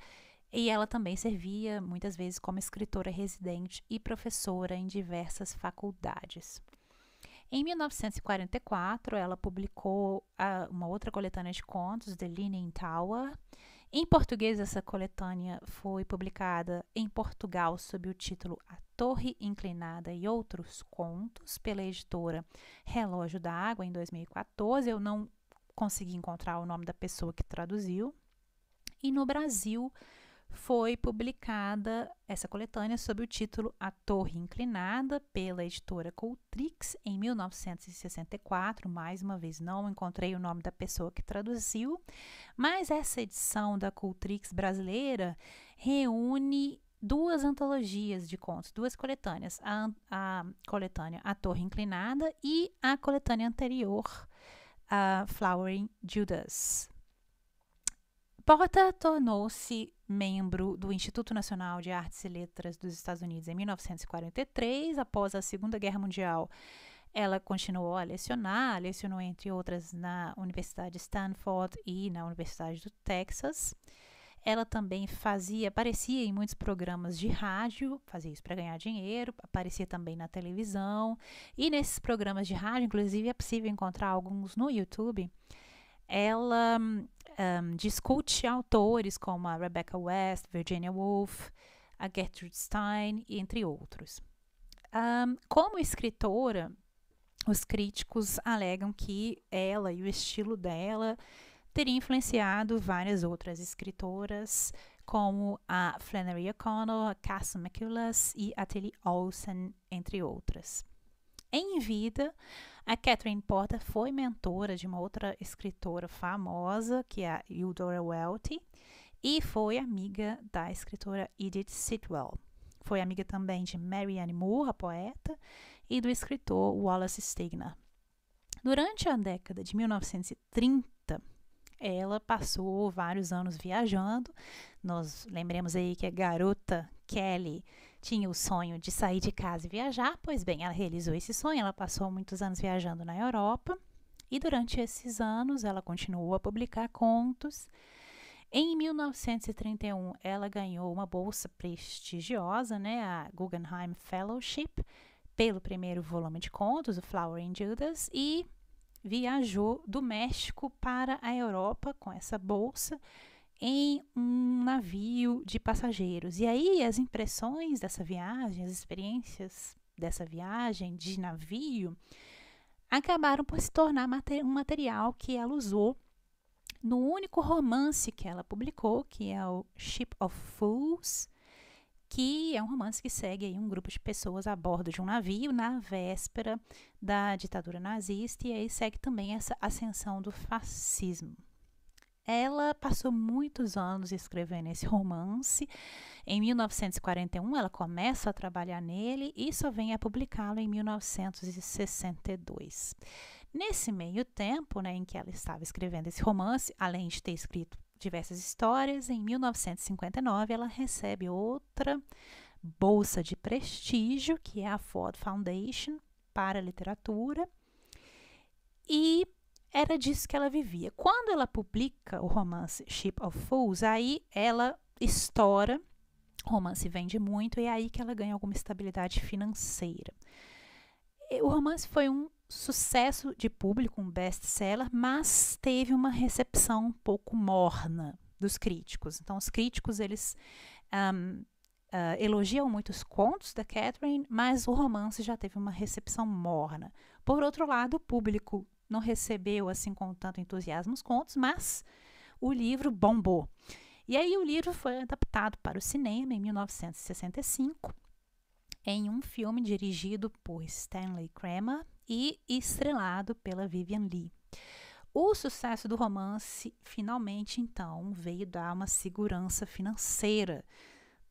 E ela também servia muitas vezes como escritora residente e professora em diversas faculdades. Em 1944, ela publicou ah, uma outra coletânea de contos, The Leaning Tower. Em português, essa coletânea foi publicada em Portugal sob o título A Torre Inclinada e Outros Contos, pela editora Relógio da Água, em 2014. Eu não consegui encontrar o nome da pessoa que traduziu. E no Brasil, foi publicada essa coletânea sob o título A Torre Inclinada pela editora Cultrix em 1964. Mais uma vez, não encontrei o nome da pessoa que traduziu, mas essa edição da Cultrix brasileira reúne duas antologias de contos, duas coletâneas, a, a coletânea A Torre Inclinada e a coletânea anterior, a Flowering Judas. Porta tornou-se membro do Instituto Nacional de Artes e Letras dos Estados Unidos em 1943, após a Segunda Guerra Mundial. Ela continuou a lecionar, lecionou entre outras na Universidade de Stanford e na Universidade do Texas. Ela também fazia, aparecia em muitos programas de rádio, fazia isso para ganhar dinheiro, aparecia também na televisão. E nesses programas de rádio, inclusive, é possível encontrar alguns no YouTube. Ela hum, um, discute autores como a Rebecca West, Virginia Woolf, a Gertrude Stein, entre outros. Um, como escritora, os críticos alegam que ela e o estilo dela teria influenciado várias outras escritoras, como a Flannery O'Connor, a Cassie e a Tilly Olsen, entre outras. Em vida, a Catherine Porter foi mentora de uma outra escritora famosa, que é a Eudora Welty, e foi amiga da escritora Edith Sitwell. Foi amiga também de Mary Moore, a poeta, e do escritor Wallace Stigner. Durante a década de 1930, ela passou vários anos viajando. Nós lembremos aí que a garota Kelly tinha o sonho de sair de casa e viajar, pois bem, ela realizou esse sonho, ela passou muitos anos viajando na Europa e durante esses anos ela continuou a publicar contos. Em 1931, ela ganhou uma bolsa prestigiosa, né, a Guggenheim Fellowship, pelo primeiro volume de contos, o Flower Judas, e viajou do México para a Europa com essa bolsa em um navio de passageiros. E aí as impressões dessa viagem, as experiências dessa viagem de navio, acabaram por se tornar um material que ela usou no único romance que ela publicou, que é o Ship of Fools, que é um romance que segue aí um grupo de pessoas a bordo de um navio na véspera da ditadura nazista e aí segue também essa ascensão do fascismo. Ela passou muitos anos escrevendo esse romance. Em 1941, ela começa a trabalhar nele e só vem a publicá-lo em 1962. Nesse meio tempo né, em que ela estava escrevendo esse romance, além de ter escrito diversas histórias, em 1959 ela recebe outra bolsa de prestígio, que é a Ford Foundation para a literatura. E era disso que ela vivia. Quando ela publica o romance Ship of Fools, aí ela estoura, o romance vende muito, e é aí que ela ganha alguma estabilidade financeira. O romance foi um sucesso de público, um best-seller, mas teve uma recepção um pouco morna dos críticos. Então, os críticos, eles um, Uh, ah, elogiam muito os contos da Catherine, mas o romance já teve uma recepção morna. Por outro lado, o público não recebeu assim com tanto entusiasmo os contos, mas o livro bombou. E aí o livro foi adaptado para o cinema em 1965 em um filme dirigido por Stanley Kramer e estrelado pela Vivian Lee. O sucesso do romance finalmente então veio dar uma segurança financeira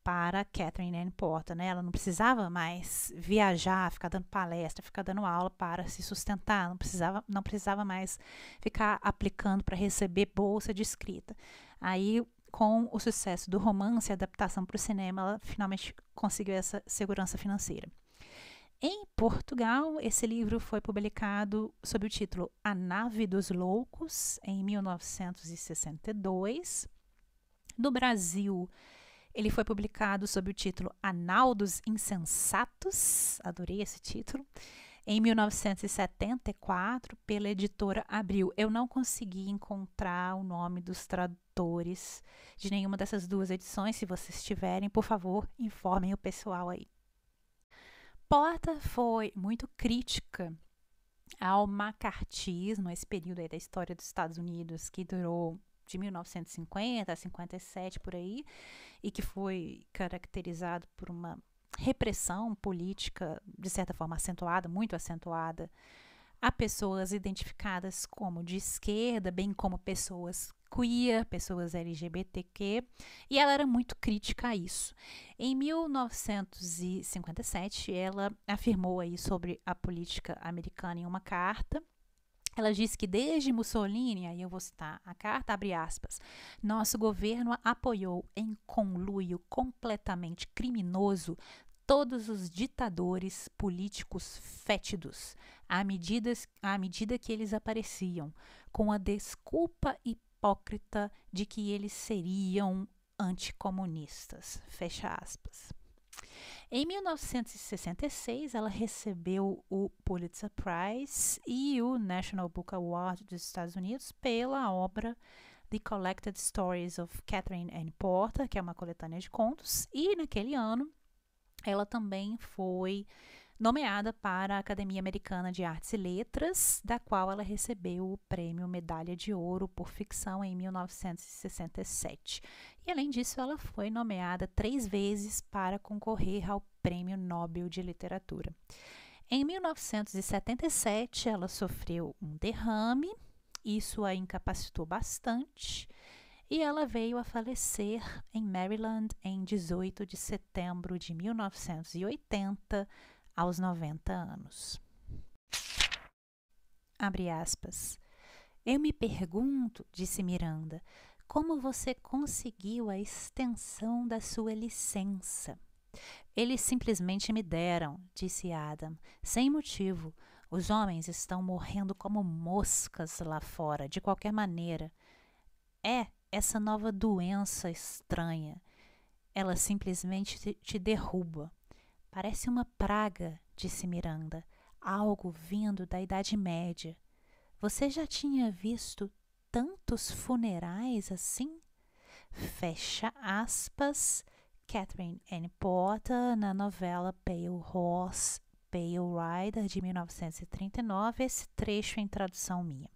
para Catherine Ann Porta, né? Ela não precisava mais viajar, ficar dando palestra, ficar dando aula para se sustentar, não precisava, não precisava mais ficar aplicando para receber bolsa de escrita. Aí, com o sucesso do romance e adaptação para o cinema, ela finalmente conseguiu essa segurança financeira. Em Portugal, esse livro foi publicado sob o título A Nave dos Loucos, em 1962. No Brasil, ele foi publicado sob o título Analdos Insensatos, adorei esse título, em 1974 pela editora Abril. Eu não consegui encontrar o nome dos tradutores de nenhuma dessas duas edições. Se vocês tiverem, por favor, informem o pessoal aí. Porta foi muito crítica ao macartismo, esse período aí da história dos Estados Unidos que durou de 1950 a 57 por aí, e que foi caracterizado por uma repressão política, de certa forma acentuada, muito acentuada, a pessoas identificadas como de esquerda, bem como pessoas queer, pessoas LGBTQ, e ela era muito crítica a isso. Em 1957, ela afirmou aí sobre a política americana em uma carta, ela diz que desde Mussolini, aí eu vou citar a carta, abre aspas, nosso governo apoiou em conluio completamente criminoso todos os ditadores políticos fétidos, à medida, à medida que eles apareciam, com a desculpa hipócrita de que eles seriam anticomunistas. Fecha aspas. Em 1966, ela recebeu o Pulitzer Prize e o National Book Award dos Estados Unidos pela obra The Collected Stories of Catherine Anne Porter, que é uma coletânea de contos, e naquele ano ela também foi nomeada para a Academia Americana de Artes e Letras, da qual ela recebeu o prêmio Medalha de Ouro por ficção em 1967. E além disso, ela foi nomeada três vezes para concorrer ao Prêmio Nobel de Literatura. Em 1977, ela sofreu um derrame, isso a incapacitou bastante e ela veio a falecer em Maryland em 18 de setembro de 1980, aos 90 anos. Abre aspas. Eu me pergunto, disse Miranda, como você conseguiu a extensão da sua licença. Eles simplesmente me deram, disse Adam, sem motivo. Os homens estão morrendo como moscas lá fora, de qualquer maneira. É essa nova doença estranha. Ela simplesmente te, te derruba. Parece uma praga, disse Miranda, algo vindo da Idade Média. Você já tinha visto tantos funerais assim? Fecha aspas, Catherine Ann Porter, na novela Pale Horse, Pale Rider, de 1939, esse trecho é em tradução minha.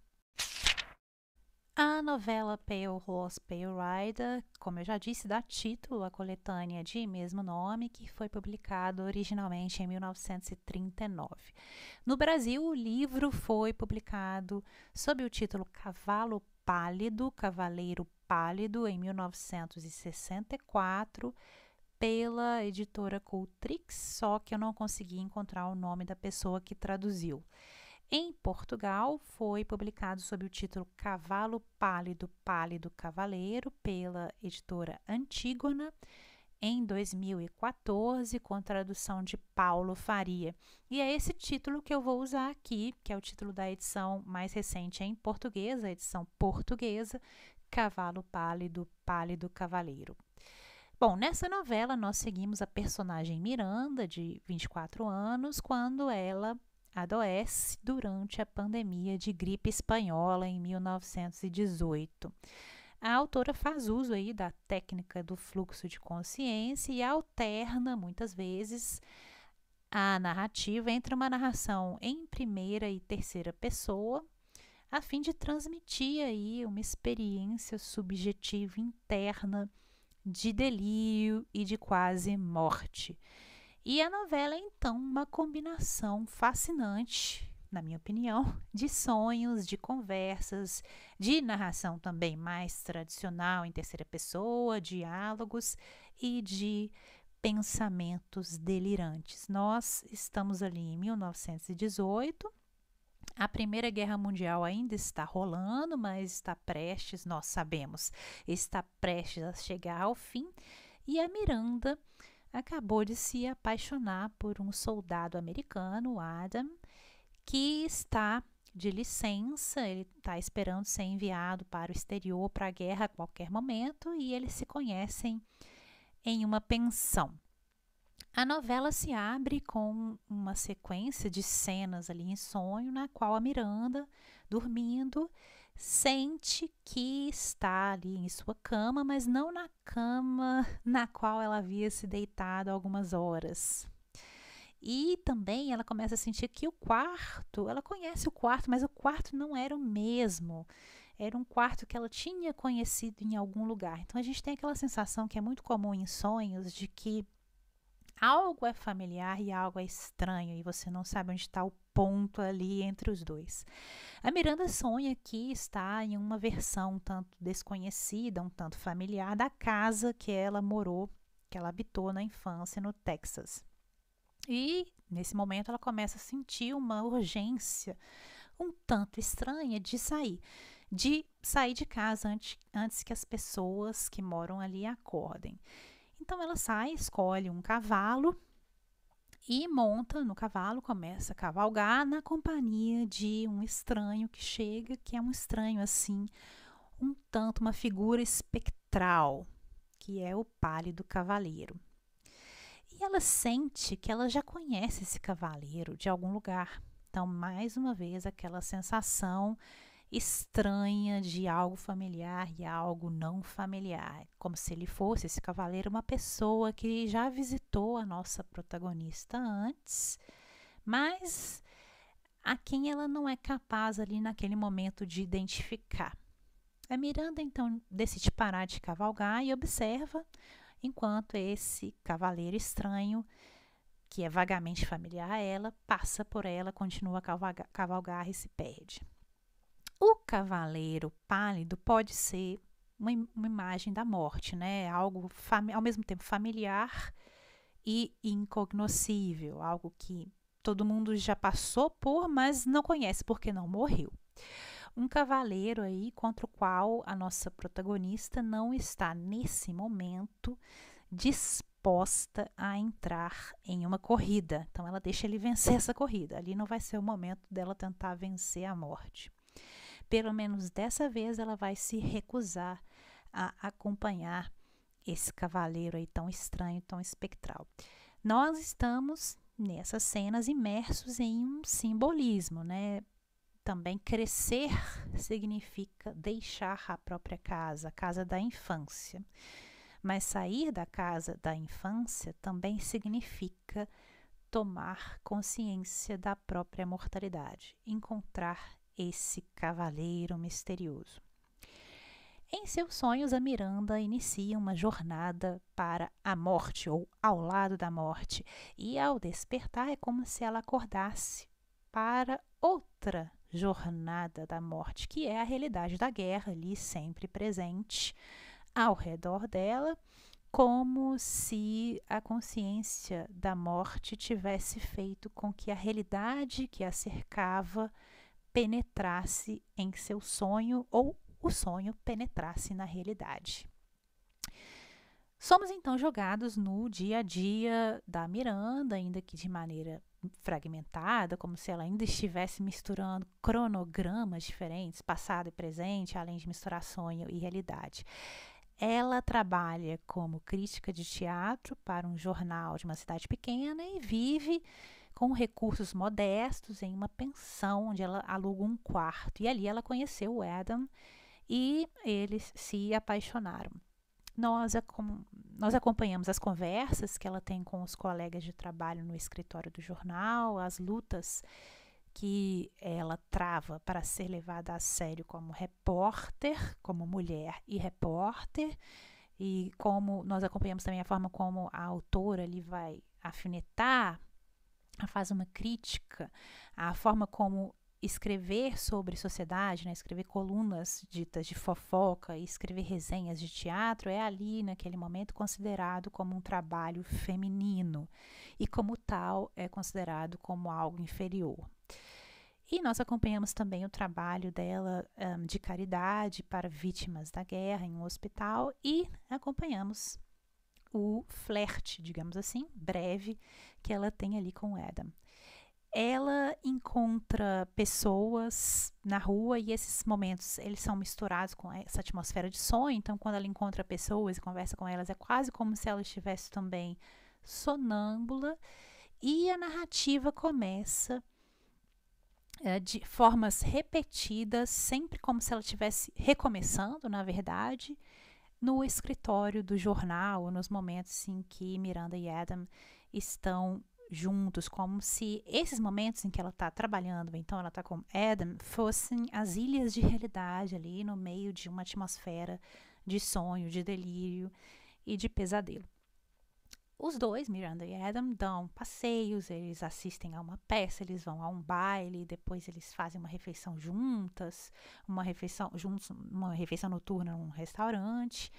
A novela Pale Horse, Pale Rider, como eu já disse, dá título à coletânea de mesmo nome, que foi publicado originalmente em 1939. No Brasil, o livro foi publicado sob o título Cavalo Pálido, Cavaleiro Pálido, em 1964, pela editora Cultrix, só que eu não consegui encontrar o nome da pessoa que traduziu. Em Portugal, foi publicado sob o título Cavalo Pálido, Pálido Cavaleiro, pela editora Antígona, em 2014, com tradução de Paulo Faria. E é esse título que eu vou usar aqui, que é o título da edição mais recente em português, a edição portuguesa, Cavalo Pálido, Pálido Cavaleiro. Bom, nessa novela nós seguimos a personagem Miranda, de 24 anos, quando ela adoece durante a pandemia de gripe espanhola em 1918. A autora faz uso aí da técnica do fluxo de consciência e alterna muitas vezes a narrativa entre uma narração em primeira e terceira pessoa, a fim de transmitir aí uma experiência subjetiva interna de delírio e de quase morte. E a novela é então uma combinação fascinante, na minha opinião, (laughs) de sonhos, de conversas, de narração também mais tradicional em terceira pessoa, diálogos e de pensamentos delirantes. Nós estamos ali em 1918. A Primeira Guerra Mundial ainda está rolando, mas está prestes, nós sabemos, está prestes a chegar ao fim. E a Miranda acabou de se apaixonar por um soldado americano, Adam, que está de licença, ele está esperando ser enviado para o exterior, para a guerra a qualquer momento, e eles se conhecem em uma pensão. A novela se abre com uma sequência de cenas ali em sonho, na qual a Miranda, dormindo, sente que está ali em sua cama, mas não na cama (laughs) na qual ela havia se deitado algumas horas. E também ela começa a sentir que o quarto, ela conhece o quarto, mas o quarto não era o mesmo. Era um quarto que ela tinha conhecido em algum lugar. Então a gente tem aquela sensação que é muito comum em sonhos de que algo é familiar e algo é estranho e você não sabe onde está o ponto ali entre os dois. A Miranda sonha que está em uma versão um tanto desconhecida, um tanto familiar da casa que ela morou, que ela habitou na infância no Texas. E nesse momento ela começa a sentir uma urgência um tanto estranha de sair, de sair de casa antes, antes que as pessoas que moram ali acordem. Então ela sai, escolhe um cavalo e monta no cavalo, começa a cavalgar na companhia de um estranho que chega, que é um estranho assim, um tanto uma figura espectral, que é o pálido cavaleiro. E ela sente que ela já conhece esse cavaleiro de algum lugar. Então, mais uma vez, aquela sensação estranha de algo familiar e algo não familiar, como se ele fosse esse cavaleiro uma pessoa que já visitou a nossa protagonista antes, mas a quem ela não é capaz ali naquele momento de identificar. A Miranda então decide parar de cavalgar e observa enquanto esse cavaleiro estranho que é vagamente familiar a ela, passa por ela, continua a cavalgar, cavalgar e se perde. O cavaleiro pálido pode ser uma, uma imagem da morte, né? Algo ao mesmo tempo familiar e incognoscível, algo que todo mundo já passou por, mas não conhece porque não morreu. Um cavaleiro aí contra o qual a nossa protagonista não está nesse momento disposta a entrar em uma corrida. Então ela deixa ele vencer essa corrida. Ali não vai ser o momento dela tentar vencer a morte pelo menos dessa vez ela vai se recusar a acompanhar esse cavaleiro aí tão estranho, tão espectral. Nós estamos nessas cenas imersos em um simbolismo, né? Também crescer (laughs) significa deixar a própria casa, a casa da infância. Mas sair da casa da infância também significa tomar consciência da própria mortalidade, encontrar esse cavaleiro misterioso. Em seus sonhos, a Miranda inicia uma jornada para a morte ou ao lado da morte, e ao despertar é como se ela acordasse para outra jornada da morte, que é a realidade da guerra ali sempre presente ao redor dela, como se a consciência da morte tivesse feito com que a realidade que a cercava penetrasse em seu sonho ou o sonho penetrasse na realidade. Somos então jogados no dia a dia da Miranda, ainda que de maneira fragmentada, como se ela ainda estivesse misturando cronogramas diferentes, passado e presente, além de misturar sonho e realidade. Ela trabalha como crítica de teatro para um jornal de uma cidade pequena e vive com recursos modestos, em uma pensão onde ela aluga um quarto. E ali ela conheceu o Adam e eles se apaixonaram. Nós, nós acompanhamos as conversas que ela tem com os colegas de trabalho no escritório do jornal, as lutas que ela trava para ser levada a sério como repórter, como mulher e repórter, e como nós acompanhamos também a forma como a autora ali vai afinetar faz uma crítica à forma como escrever sobre sociedade, né, escrever colunas ditas de fofoca e escrever resenhas de teatro é ali, naquele momento, considerado como um trabalho feminino e, como tal, é considerado como algo inferior. E nós acompanhamos também o trabalho dela um, de caridade para vítimas da guerra em um hospital e acompanhamos o flerte, digamos assim, breve, que ela tem ali com o Adam. Ela encontra pessoas na rua e esses momentos eles são misturados com essa atmosfera de sonho. Então, quando ela encontra pessoas e conversa com elas, é quase como se ela estivesse também sonâmbula. E a narrativa começa é, de formas repetidas, sempre como se ela estivesse recomeçando, na verdade, no escritório do jornal, nos momentos em que Miranda e Adam estão juntos, como se esses momentos em que ela está trabalhando, então ela está com Adam, fossem as ilhas de realidade ali no meio de uma atmosfera de sonho, de delírio e de pesadelo os dois, Miranda e Adam, dão passeios, eles assistem a uma peça, eles vão a um baile, depois eles fazem uma refeição juntas, uma refeição juntos, uma refeição noturna num restaurante.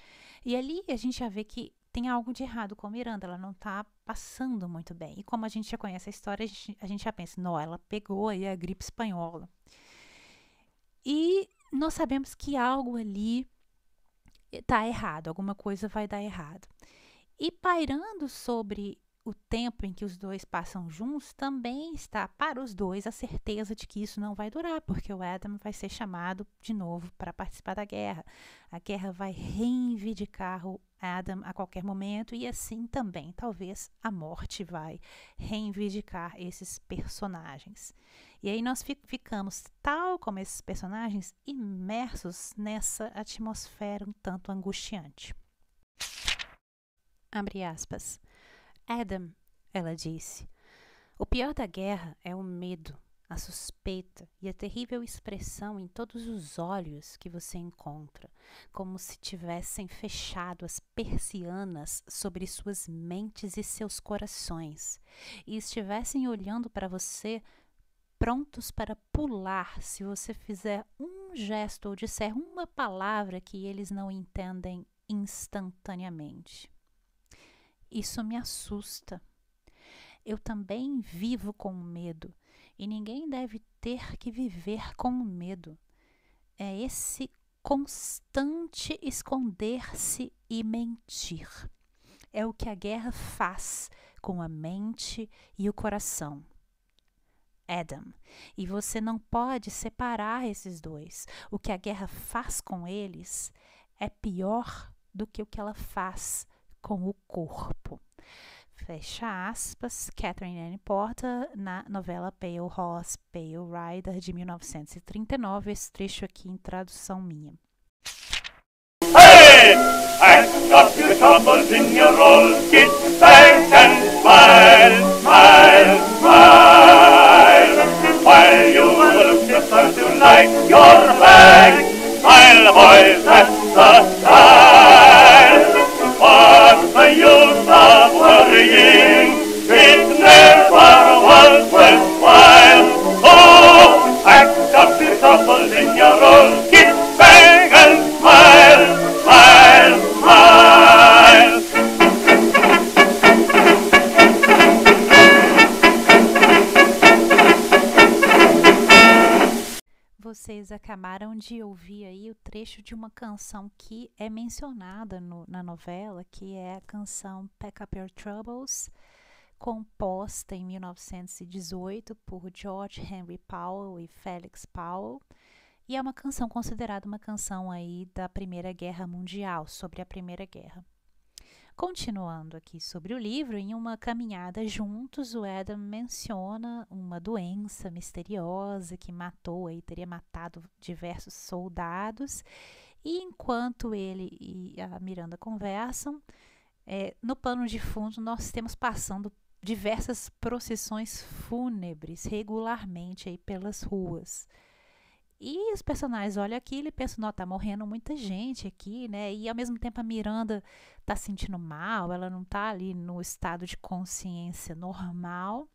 E ali a gente já vê que tem algo de errado com a Miranda, ela não tá passando muito bem. E como a gente já conhece a história, a gente, a gente já pensa, não, ela pegou aí a gripe espanhola. E nós sabemos que algo ali eh, tá errado, alguma coisa vai dar errado. E pairando sobre o tempo em que os dois passam juntos, também está para os dois a certeza de que isso não vai durar, porque o Adam vai ser chamado de novo para participar da guerra. A guerra vai reivindicar o Adam a qualquer momento, e assim também, talvez, a morte vai reivindicar esses personagens. E aí nós ficamos, tal como esses personagens, imersos nessa atmosfera um tanto angustiante. Abre aspas. Adam, ela disse, o pior da guerra é o medo, a suspeita e a terrível expressão em todos os olhos que você encontra, como se tivessem fechado as persianas sobre suas mentes e seus corações, e estivessem olhando para você prontos para pular se você fizer um gesto ou disser uma palavra que eles não entendem instantaneamente. Isso me assusta. Eu também vivo com medo e ninguém deve ter que viver com medo. É esse constante esconder-se e mentir. É o que a guerra faz com a mente e o coração. Adam, e você não pode separar esses dois. O que a guerra faz com eles é pior do que o que ela faz com o corpo. Fecha aspas, Catherine Anne Porter, na novela Pale Horse, Pale Rider, de 1939, esse trecho aqui em tradução minha. Hey! I've got troubles in your old and smile, smile, smile. While you look your bag, the time. 战有 acabaram de ouvir aí o trecho de uma canção que é mencionada no, na novela, que é a canção Pack Up Your Troubles, composta em 1918 por George Henry Powell e Felix Powell, e é uma canção considerada uma canção aí da Primeira Guerra Mundial, sobre a Primeira Guerra. Continuando aqui sobre o livro, em uma caminhada juntos, o Adam menciona uma doença misteriosa que matou e teria matado diversos soldados. E enquanto ele e a Miranda conversam, é, no pano de fundo nós temos passando diversas procissões fúnebres regularmente aí pelas ruas. E os personagens olham aquilo e pensam, não, tá morrendo muita gente aqui, né? E ao mesmo tempo a Miranda tá sentindo mal, ela não tá ali no estado de consciência normal.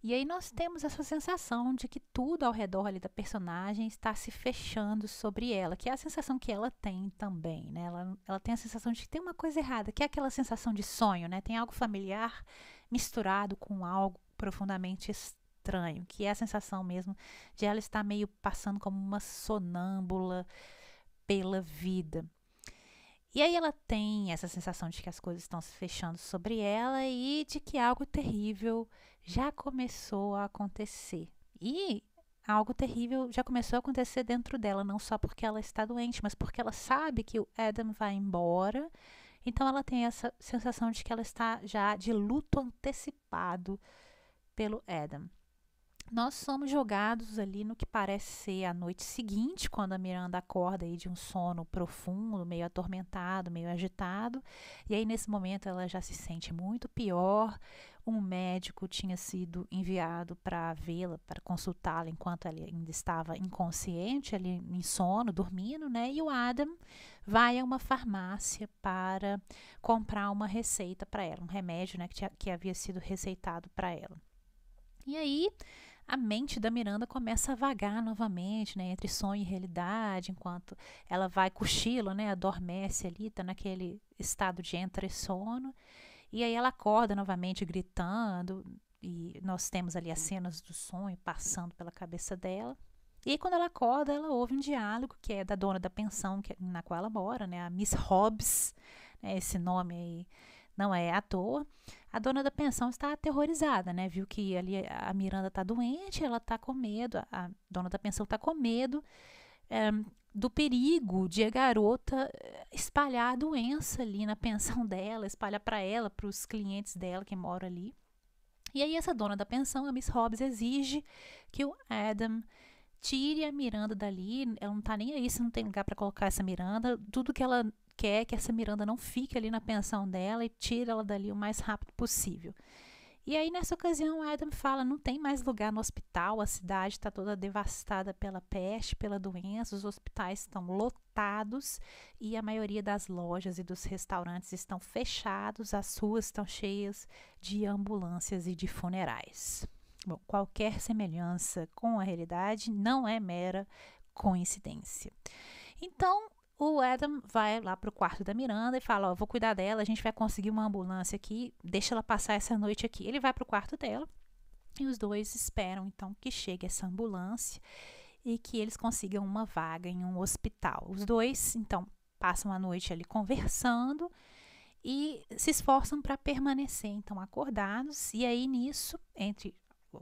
E aí nós temos essa sensação de que tudo ao redor ali da personagem está se fechando sobre ela, que é a sensação que ela tem também, né? Ela, ela tem a sensação de que tem uma coisa errada, que é aquela sensação de sonho, né? Tem algo familiar misturado com algo profundamente estranho estranho, que é a sensação mesmo de ela estar meio passando como uma sonâmbula pela vida. E aí ela tem essa sensação de que as coisas estão se fechando sobre ela e de que algo terrível já começou a acontecer. E algo terrível já começou a acontecer dentro dela, não só porque ela está doente, mas porque ela sabe que o Adam vai embora. Então ela tem essa sensação de que ela está já de luto antecipado pelo Adam nós somos jogados ali no que parece ser a noite seguinte, quando a Miranda acorda aí de um sono profundo, meio atormentado, meio agitado. E aí nesse momento ela já se sente muito pior. Um médico tinha sido enviado para vê-la, para consultá-la enquanto ela ainda estava inconsciente, ali em sono, dormindo, né? E o Adam vai a uma farmácia para comprar uma receita para ela, um remédio, né, que, tinha, que havia sido receitado para ela. E aí, a mente da Miranda começa a vagar novamente, né, entre sonho e realidade, enquanto ela vai cochilo, né, adormece ali, tá naquele estado de entre sono, e aí ela acorda novamente gritando, e nós temos ali as cenas do sonho passando pela cabeça dela. E quando ela acorda, ela ouve um diálogo que é da dona da pensão que, na qual ela mora, né, a Miss Hobbs, né, esse nome aí não é à toa. A dona da pensão está aterrorizada, né? Viu que ali a Miranda está doente, ela está com medo, a dona da pensão está com medo é, do perigo de a garota eh, espalhar a doença ali na pensão (laughs) dela, espalhar para ela, para os clientes dela que moram ali. E aí essa dona da pensão, a Miss Hobbs, exige que o Adam tire a Miranda dali. Ela não tá nem aí se não tem lugar para colocar essa Miranda. Tudo que ela quer que essa Miranda não fique ali na pensão dela e tira ela dali o mais rápido possível. E aí, nessa ocasião, Adam fala: não tem mais lugar no hospital, a cidade está toda devastada pela peste, pela doença, os hospitais estão lotados e a maioria das lojas e dos restaurantes estão fechados, as ruas estão cheias de ambulâncias e de funerais. Bom, qualquer semelhança com a realidade não é mera coincidência. Então, o Adam vai lá pro quarto da Miranda e fala: Ó, vou cuidar dela, a gente vai conseguir uma ambulância aqui, deixa ela passar essa noite aqui. Ele vai pro quarto dela e os dois esperam então que chegue essa ambulância e que eles consigam uma vaga em um hospital. Os dois, então, passam a noite ali conversando e se esforçam para permanecer então acordados. E aí nisso, entre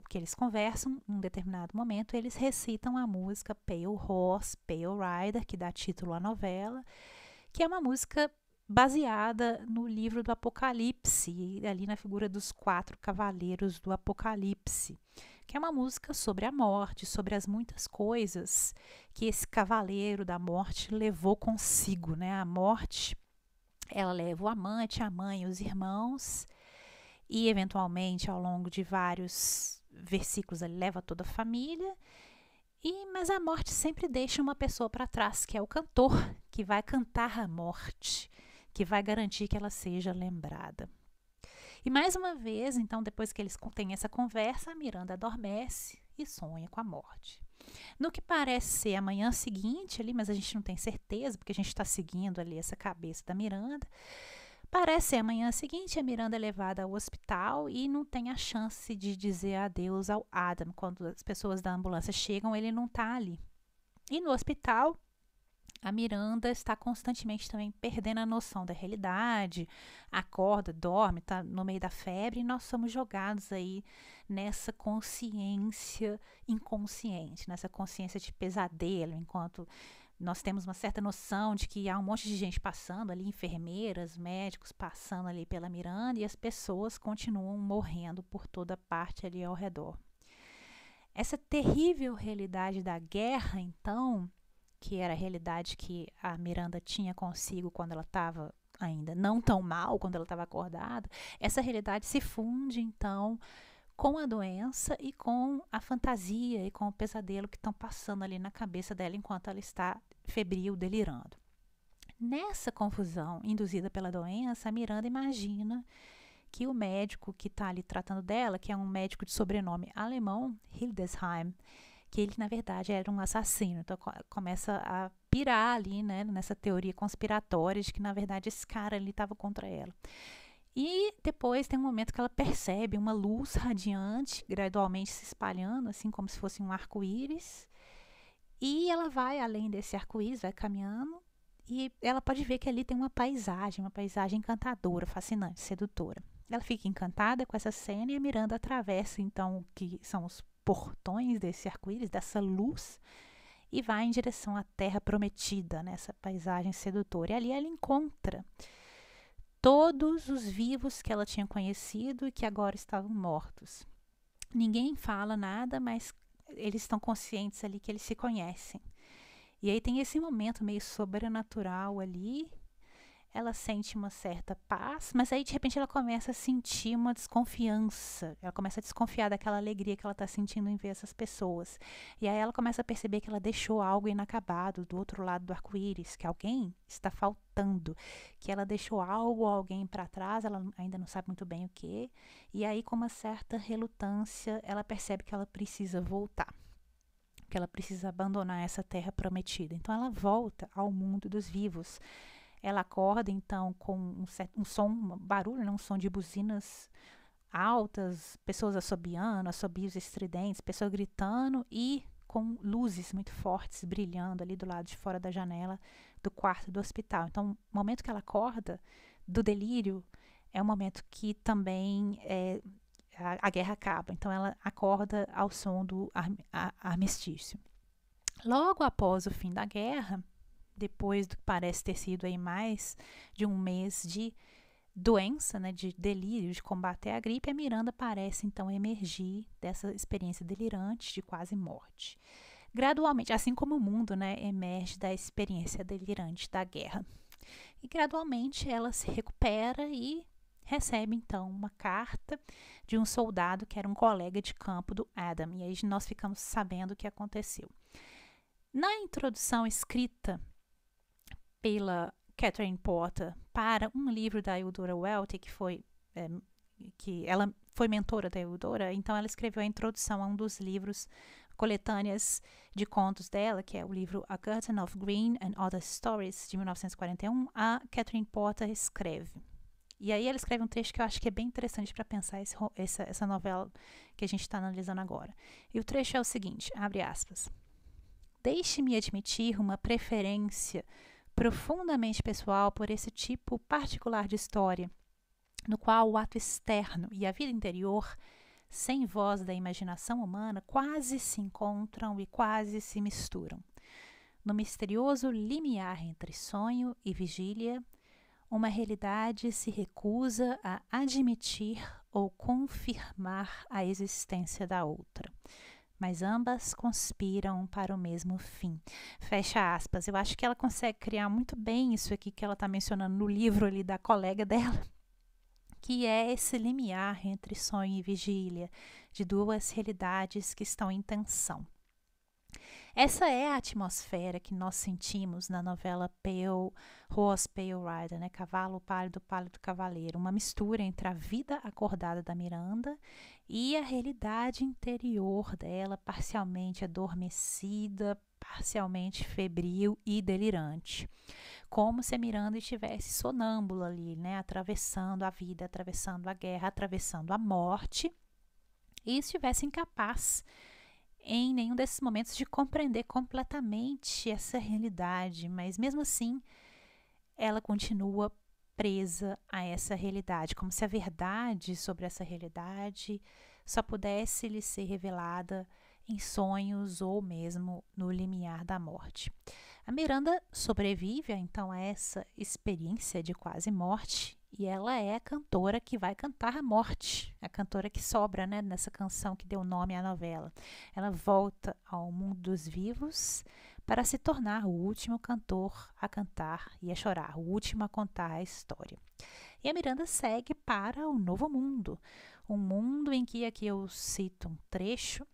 que eles conversam, em um determinado momento, eles recitam a música Pale Horse, Pale Rider, que dá título à novela, que é uma música baseada no livro do Apocalipse, ali na figura dos quatro cavaleiros do Apocalipse, que é uma música sobre a morte, sobre as muitas coisas que esse cavaleiro da morte levou consigo, né? A morte, ela leva o amante, a mãe, os irmãos, e eventualmente ao longo de vários versículos, ele leva toda a família. E mas a morte sempre deixa uma pessoa para trás, que é o cantor, que vai cantar a morte, que vai garantir que ela seja lembrada. E mais uma vez, então, depois que eles têm essa conversa, a Miranda adormece e sonha com a morte. No que parece ser a manhã seguinte ali, mas a gente não tem certeza, porque a gente está seguindo ali essa cabeça da Miranda. Parece é, amanhã seguinte, a Miranda é levada ao hospital e não tem a chance de dizer adeus ao Adam. Quando as pessoas da ambulância chegam, ele não está ali. E no hospital, a Miranda está constantemente também perdendo a noção da realidade, acorda, dorme, está no meio da febre, e nós somos jogados aí nessa consciência inconsciente, nessa consciência de pesadelo, enquanto nós temos uma certa noção de que há um monte de gente passando ali, enfermeiras, médicos passando ali pela Miranda e as pessoas continuam morrendo por toda parte ali ao redor. Essa terrível realidade da guerra, então, que era a realidade que a Miranda tinha consigo quando ela estava ainda não tão mal, quando ela estava acordada, essa realidade se funde então com a doença e com a fantasia e com o pesadelo que estão passando ali na cabeça dela enquanto ela está febril, delirando. Nessa confusão induzida pela doença, a Miranda imagina que o médico que está ali tratando dela, que é um médico de sobrenome alemão, Hildesheim, que ele na verdade era um assassino. Então começa a pirar ali, né, nessa teoria conspiratória de que na verdade esse cara ali estava contra ela. E depois tem um momento que ela percebe uma luz radiante gradualmente se espalhando, assim como se fosse um arco-íris. E ela vai além desse arco-íris, vai caminhando, e ela pode ver que ali tem uma paisagem, uma paisagem encantadora, fascinante, sedutora. Ela fica encantada com essa cena e a Miranda atravessa então o que são os portões desse arco-íris, dessa luz, e vai em direção à terra prometida, nessa paisagem sedutora. E ali ela encontra todos os vivos que ela tinha conhecido e que agora estavam mortos. Ninguém fala nada, mas eles estão conscientes ali que eles se conhecem. E aí tem esse momento meio sobrenatural ali, ela sente uma certa paz, mas aí de repente ela começa a sentir uma desconfiança. Ela começa a desconfiar daquela alegria que ela está sentindo em ver essas pessoas. E aí ela começa a perceber que ela deixou algo inacabado do outro lado do arco-íris, que alguém está faltando, que ela deixou algo ou alguém para trás, ela ainda não sabe muito bem o que. E aí, com uma certa relutância, ela percebe que ela precisa voltar que ela precisa abandonar essa terra prometida. Então ela volta ao mundo dos vivos. Ela acorda então com um, um som, um barulho, né? um som de buzinas altas, pessoas assobiando, assobios estridentes, pessoas gritando e com luzes muito fortes brilhando ali do lado de fora da janela do quarto do hospital. Então, o momento que ela acorda do delírio é um momento que também é, a, a, guerra acaba. Então, ela acorda ao som do armistício. Logo após o fim da guerra, depois do que parece ter sido aí mais de um mês de doença, né, de delírio, de combater a gripe, a Miranda parece então emergir dessa experiência delirante de quase morte. Gradualmente, assim como o mundo, né, emerge da experiência delirante da guerra. E gradualmente ela se recupera e recebe então uma carta de um soldado que era um colega de campo do Adam. E aí nós ficamos sabendo o que aconteceu. Na introdução escrita pela Catherine Porter para um livro da Eudora Welty, que foi é, que ela foi mentora da Eudora, então ela escreveu a introdução a um dos livros coletâneas de contos dela, que é o livro A Curtain of Green and Other Stories, de 1941, a Catherine Porter escreve. E aí ela escreve um trecho que eu acho que é bem interessante para pensar esse, essa, essa novela que a gente está analisando agora. E o trecho é o seguinte, abre aspas. Deixe-me admitir uma preferência profundamente pessoal por esse tipo particular de história, no qual o ato externo e a vida interior, sem voz da imaginação humana, quase se encontram e quase se misturam. No misterioso limiar entre sonho e vigília, uma realidade se recusa a admitir ou confirmar a existência da outra mas ambas conspiram para o mesmo fim. Fecha aspas. Eu acho que ela consegue criar muito bem isso aqui que ela está mencionando no livro ali da colega (laughs) dela, que é esse limiar entre sonho e vigília, de duas realidades que estão em tensão. Essa é a atmosfera que nós sentimos na novela Pale, Horse Pale Rider, né? Cavalo Pálido, Pálido Cavaleiro. Uma mistura entre a vida acordada da Miranda e a realidade interior dela, parcialmente adormecida, parcialmente febril e delirante. Como se Miranda estivesse sonâmbula ali, né? Atravessando a vida, atravessando a guerra, atravessando a morte e estivesse incapaz em nenhum desses momentos de compreender completamente essa realidade, mas mesmo assim ela continua presa a essa realidade, como se a verdade sobre essa realidade só pudesse lhe ser revelada em sonhos ou mesmo no limiar da morte. A Miranda sobrevive então a essa experiência de quase morte e ela é a cantora que vai cantar a morte, a cantora que sobra né, nessa canção que deu nome à novela. Ela volta ao mundo dos vivos para se tornar o último cantor a cantar e a chorar, o último a contar a história. E a Miranda segue para o novo mundo, um mundo em que aqui eu cito um trecho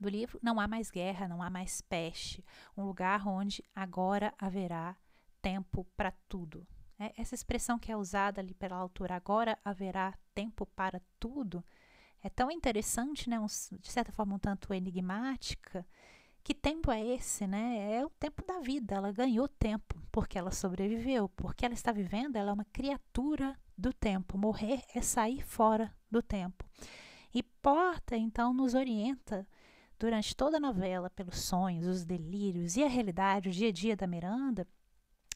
do livro, não há mais guerra, não há mais peste, um lugar onde agora haverá tempo para tudo, né? Essa expressão que é usada ali pela autora agora haverá tempo para tudo é tão interessante, né? Um, de certa forma um tanto enigmática. Que tempo é esse, né? É o tempo da vida. Ela ganhou tempo porque ela sobreviveu, porque ela está vivendo. Ela é uma criatura do tempo. Morrer é sair fora do tempo. E Porta então nos orienta durante toda a novela pelos sonhos, os delírios e a realidade, o dia a dia da Miranda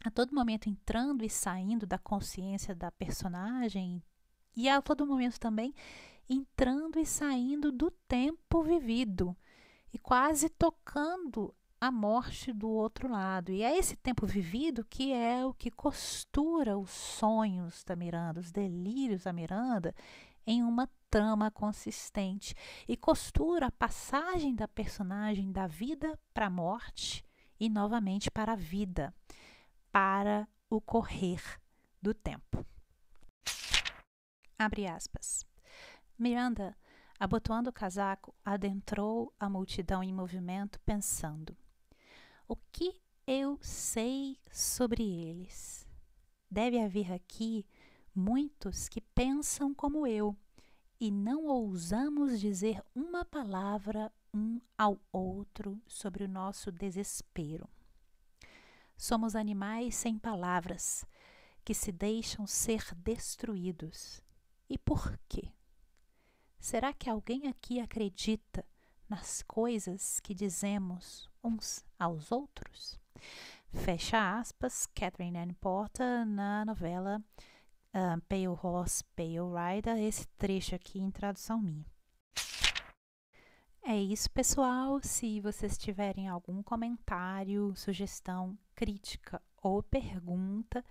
a todo momento entrando e saindo da consciência da personagem e a todo momento também entrando e saindo do tempo vivido e quase tocando a morte do outro lado. E é esse tempo vivido que é o que costura os sonhos da Miranda, os delírios da Miranda em uma trama consistente e costura a passagem da personagem da vida para a morte e novamente para a vida para o correr do tempo. Abre aspas. Miranda, abotoando o casaco, adentrou a multidão em movimento, pensando: O que eu sei sobre eles? Deve haver aqui muitos que pensam como eu e não ousamos dizer uma palavra um ao outro sobre o nosso desespero. Somos animais sem palavras, que se deixam ser destruídos. E por quê? Será que alguém aqui acredita nas coisas que dizemos uns aos outros? Fecha aspas, Catherine Ann Porter na novela uh, Pale Horse, Pale Rider, esse trecho aqui em tradução minha. É isso, pessoal. Se vocês tiverem algum comentário, sugestão, crítica ou pergunta,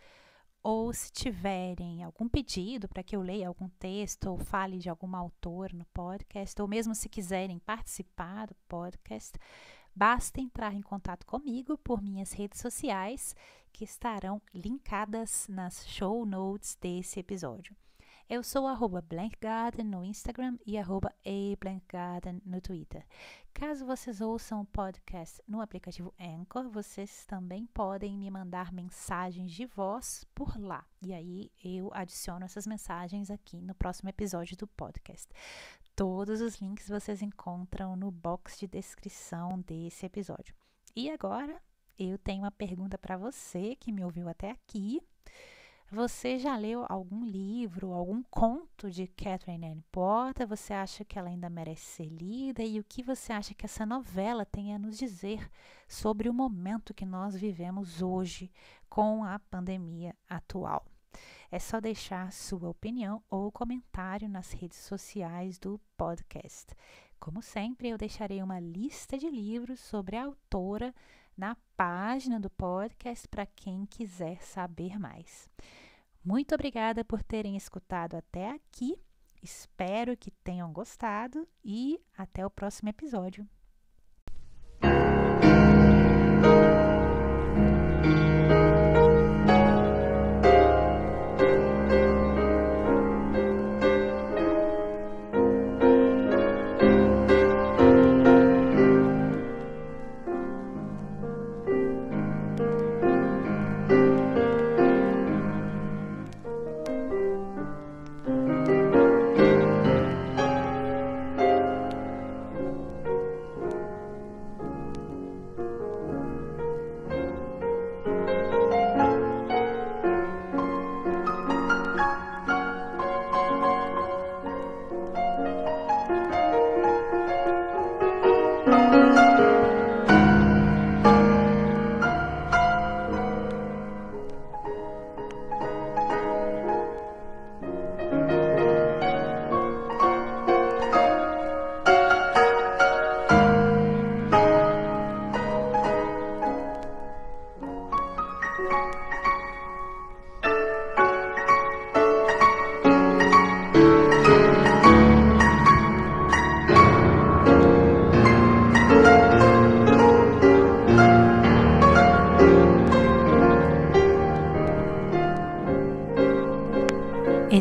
ou se tiverem algum pedido para que eu leia algum texto ou fale de algum autor no podcast, ou mesmo se quiserem participar do podcast, basta entrar em contato comigo por minhas redes sociais, que estarão linkadas nas show notes desse episódio. Eu sou arroba blankgarden no Instagram e arroba Garden no Twitter. Caso vocês ouçam o podcast no aplicativo Anchor, vocês também podem me mandar mensagens de voz por lá. E aí eu adiciono essas mensagens aqui no próximo episódio do podcast. Todos os links vocês encontram no box de descrição desse episódio. E agora eu tenho uma pergunta para você que me ouviu até aqui. Você já leu algum livro, algum conto de Catherine Anne Porter? Você acha que ela ainda merece ser lida? E o que você acha que essa novela tem a nos dizer sobre o momento que nós vivemos hoje com a pandemia atual? É só deixar sua opinião ou comentário nas redes sociais do podcast. Como sempre, eu deixarei uma lista de livros sobre a autora na página do podcast para quem quiser saber mais. Muito obrigada por terem escutado até aqui. Espero que tenham gostado e até o próximo episódio.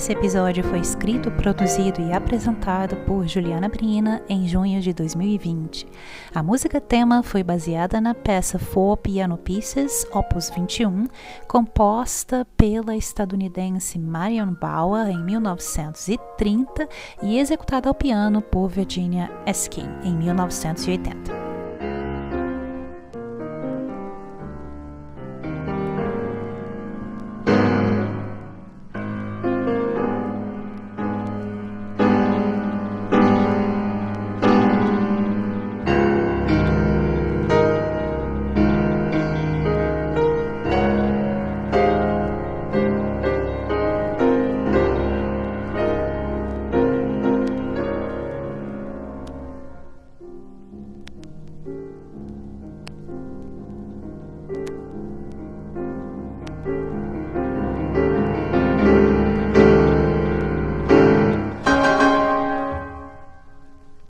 Esse episódio foi escrito, produzido e apresentado por Juliana Brina em junho de 2020. A música tema foi baseada na peça Four Piano Pieces, Opus 21, composta pela estadunidense Marion Bauer em 1930 e executada ao piano por Virginia Eskin em 1980.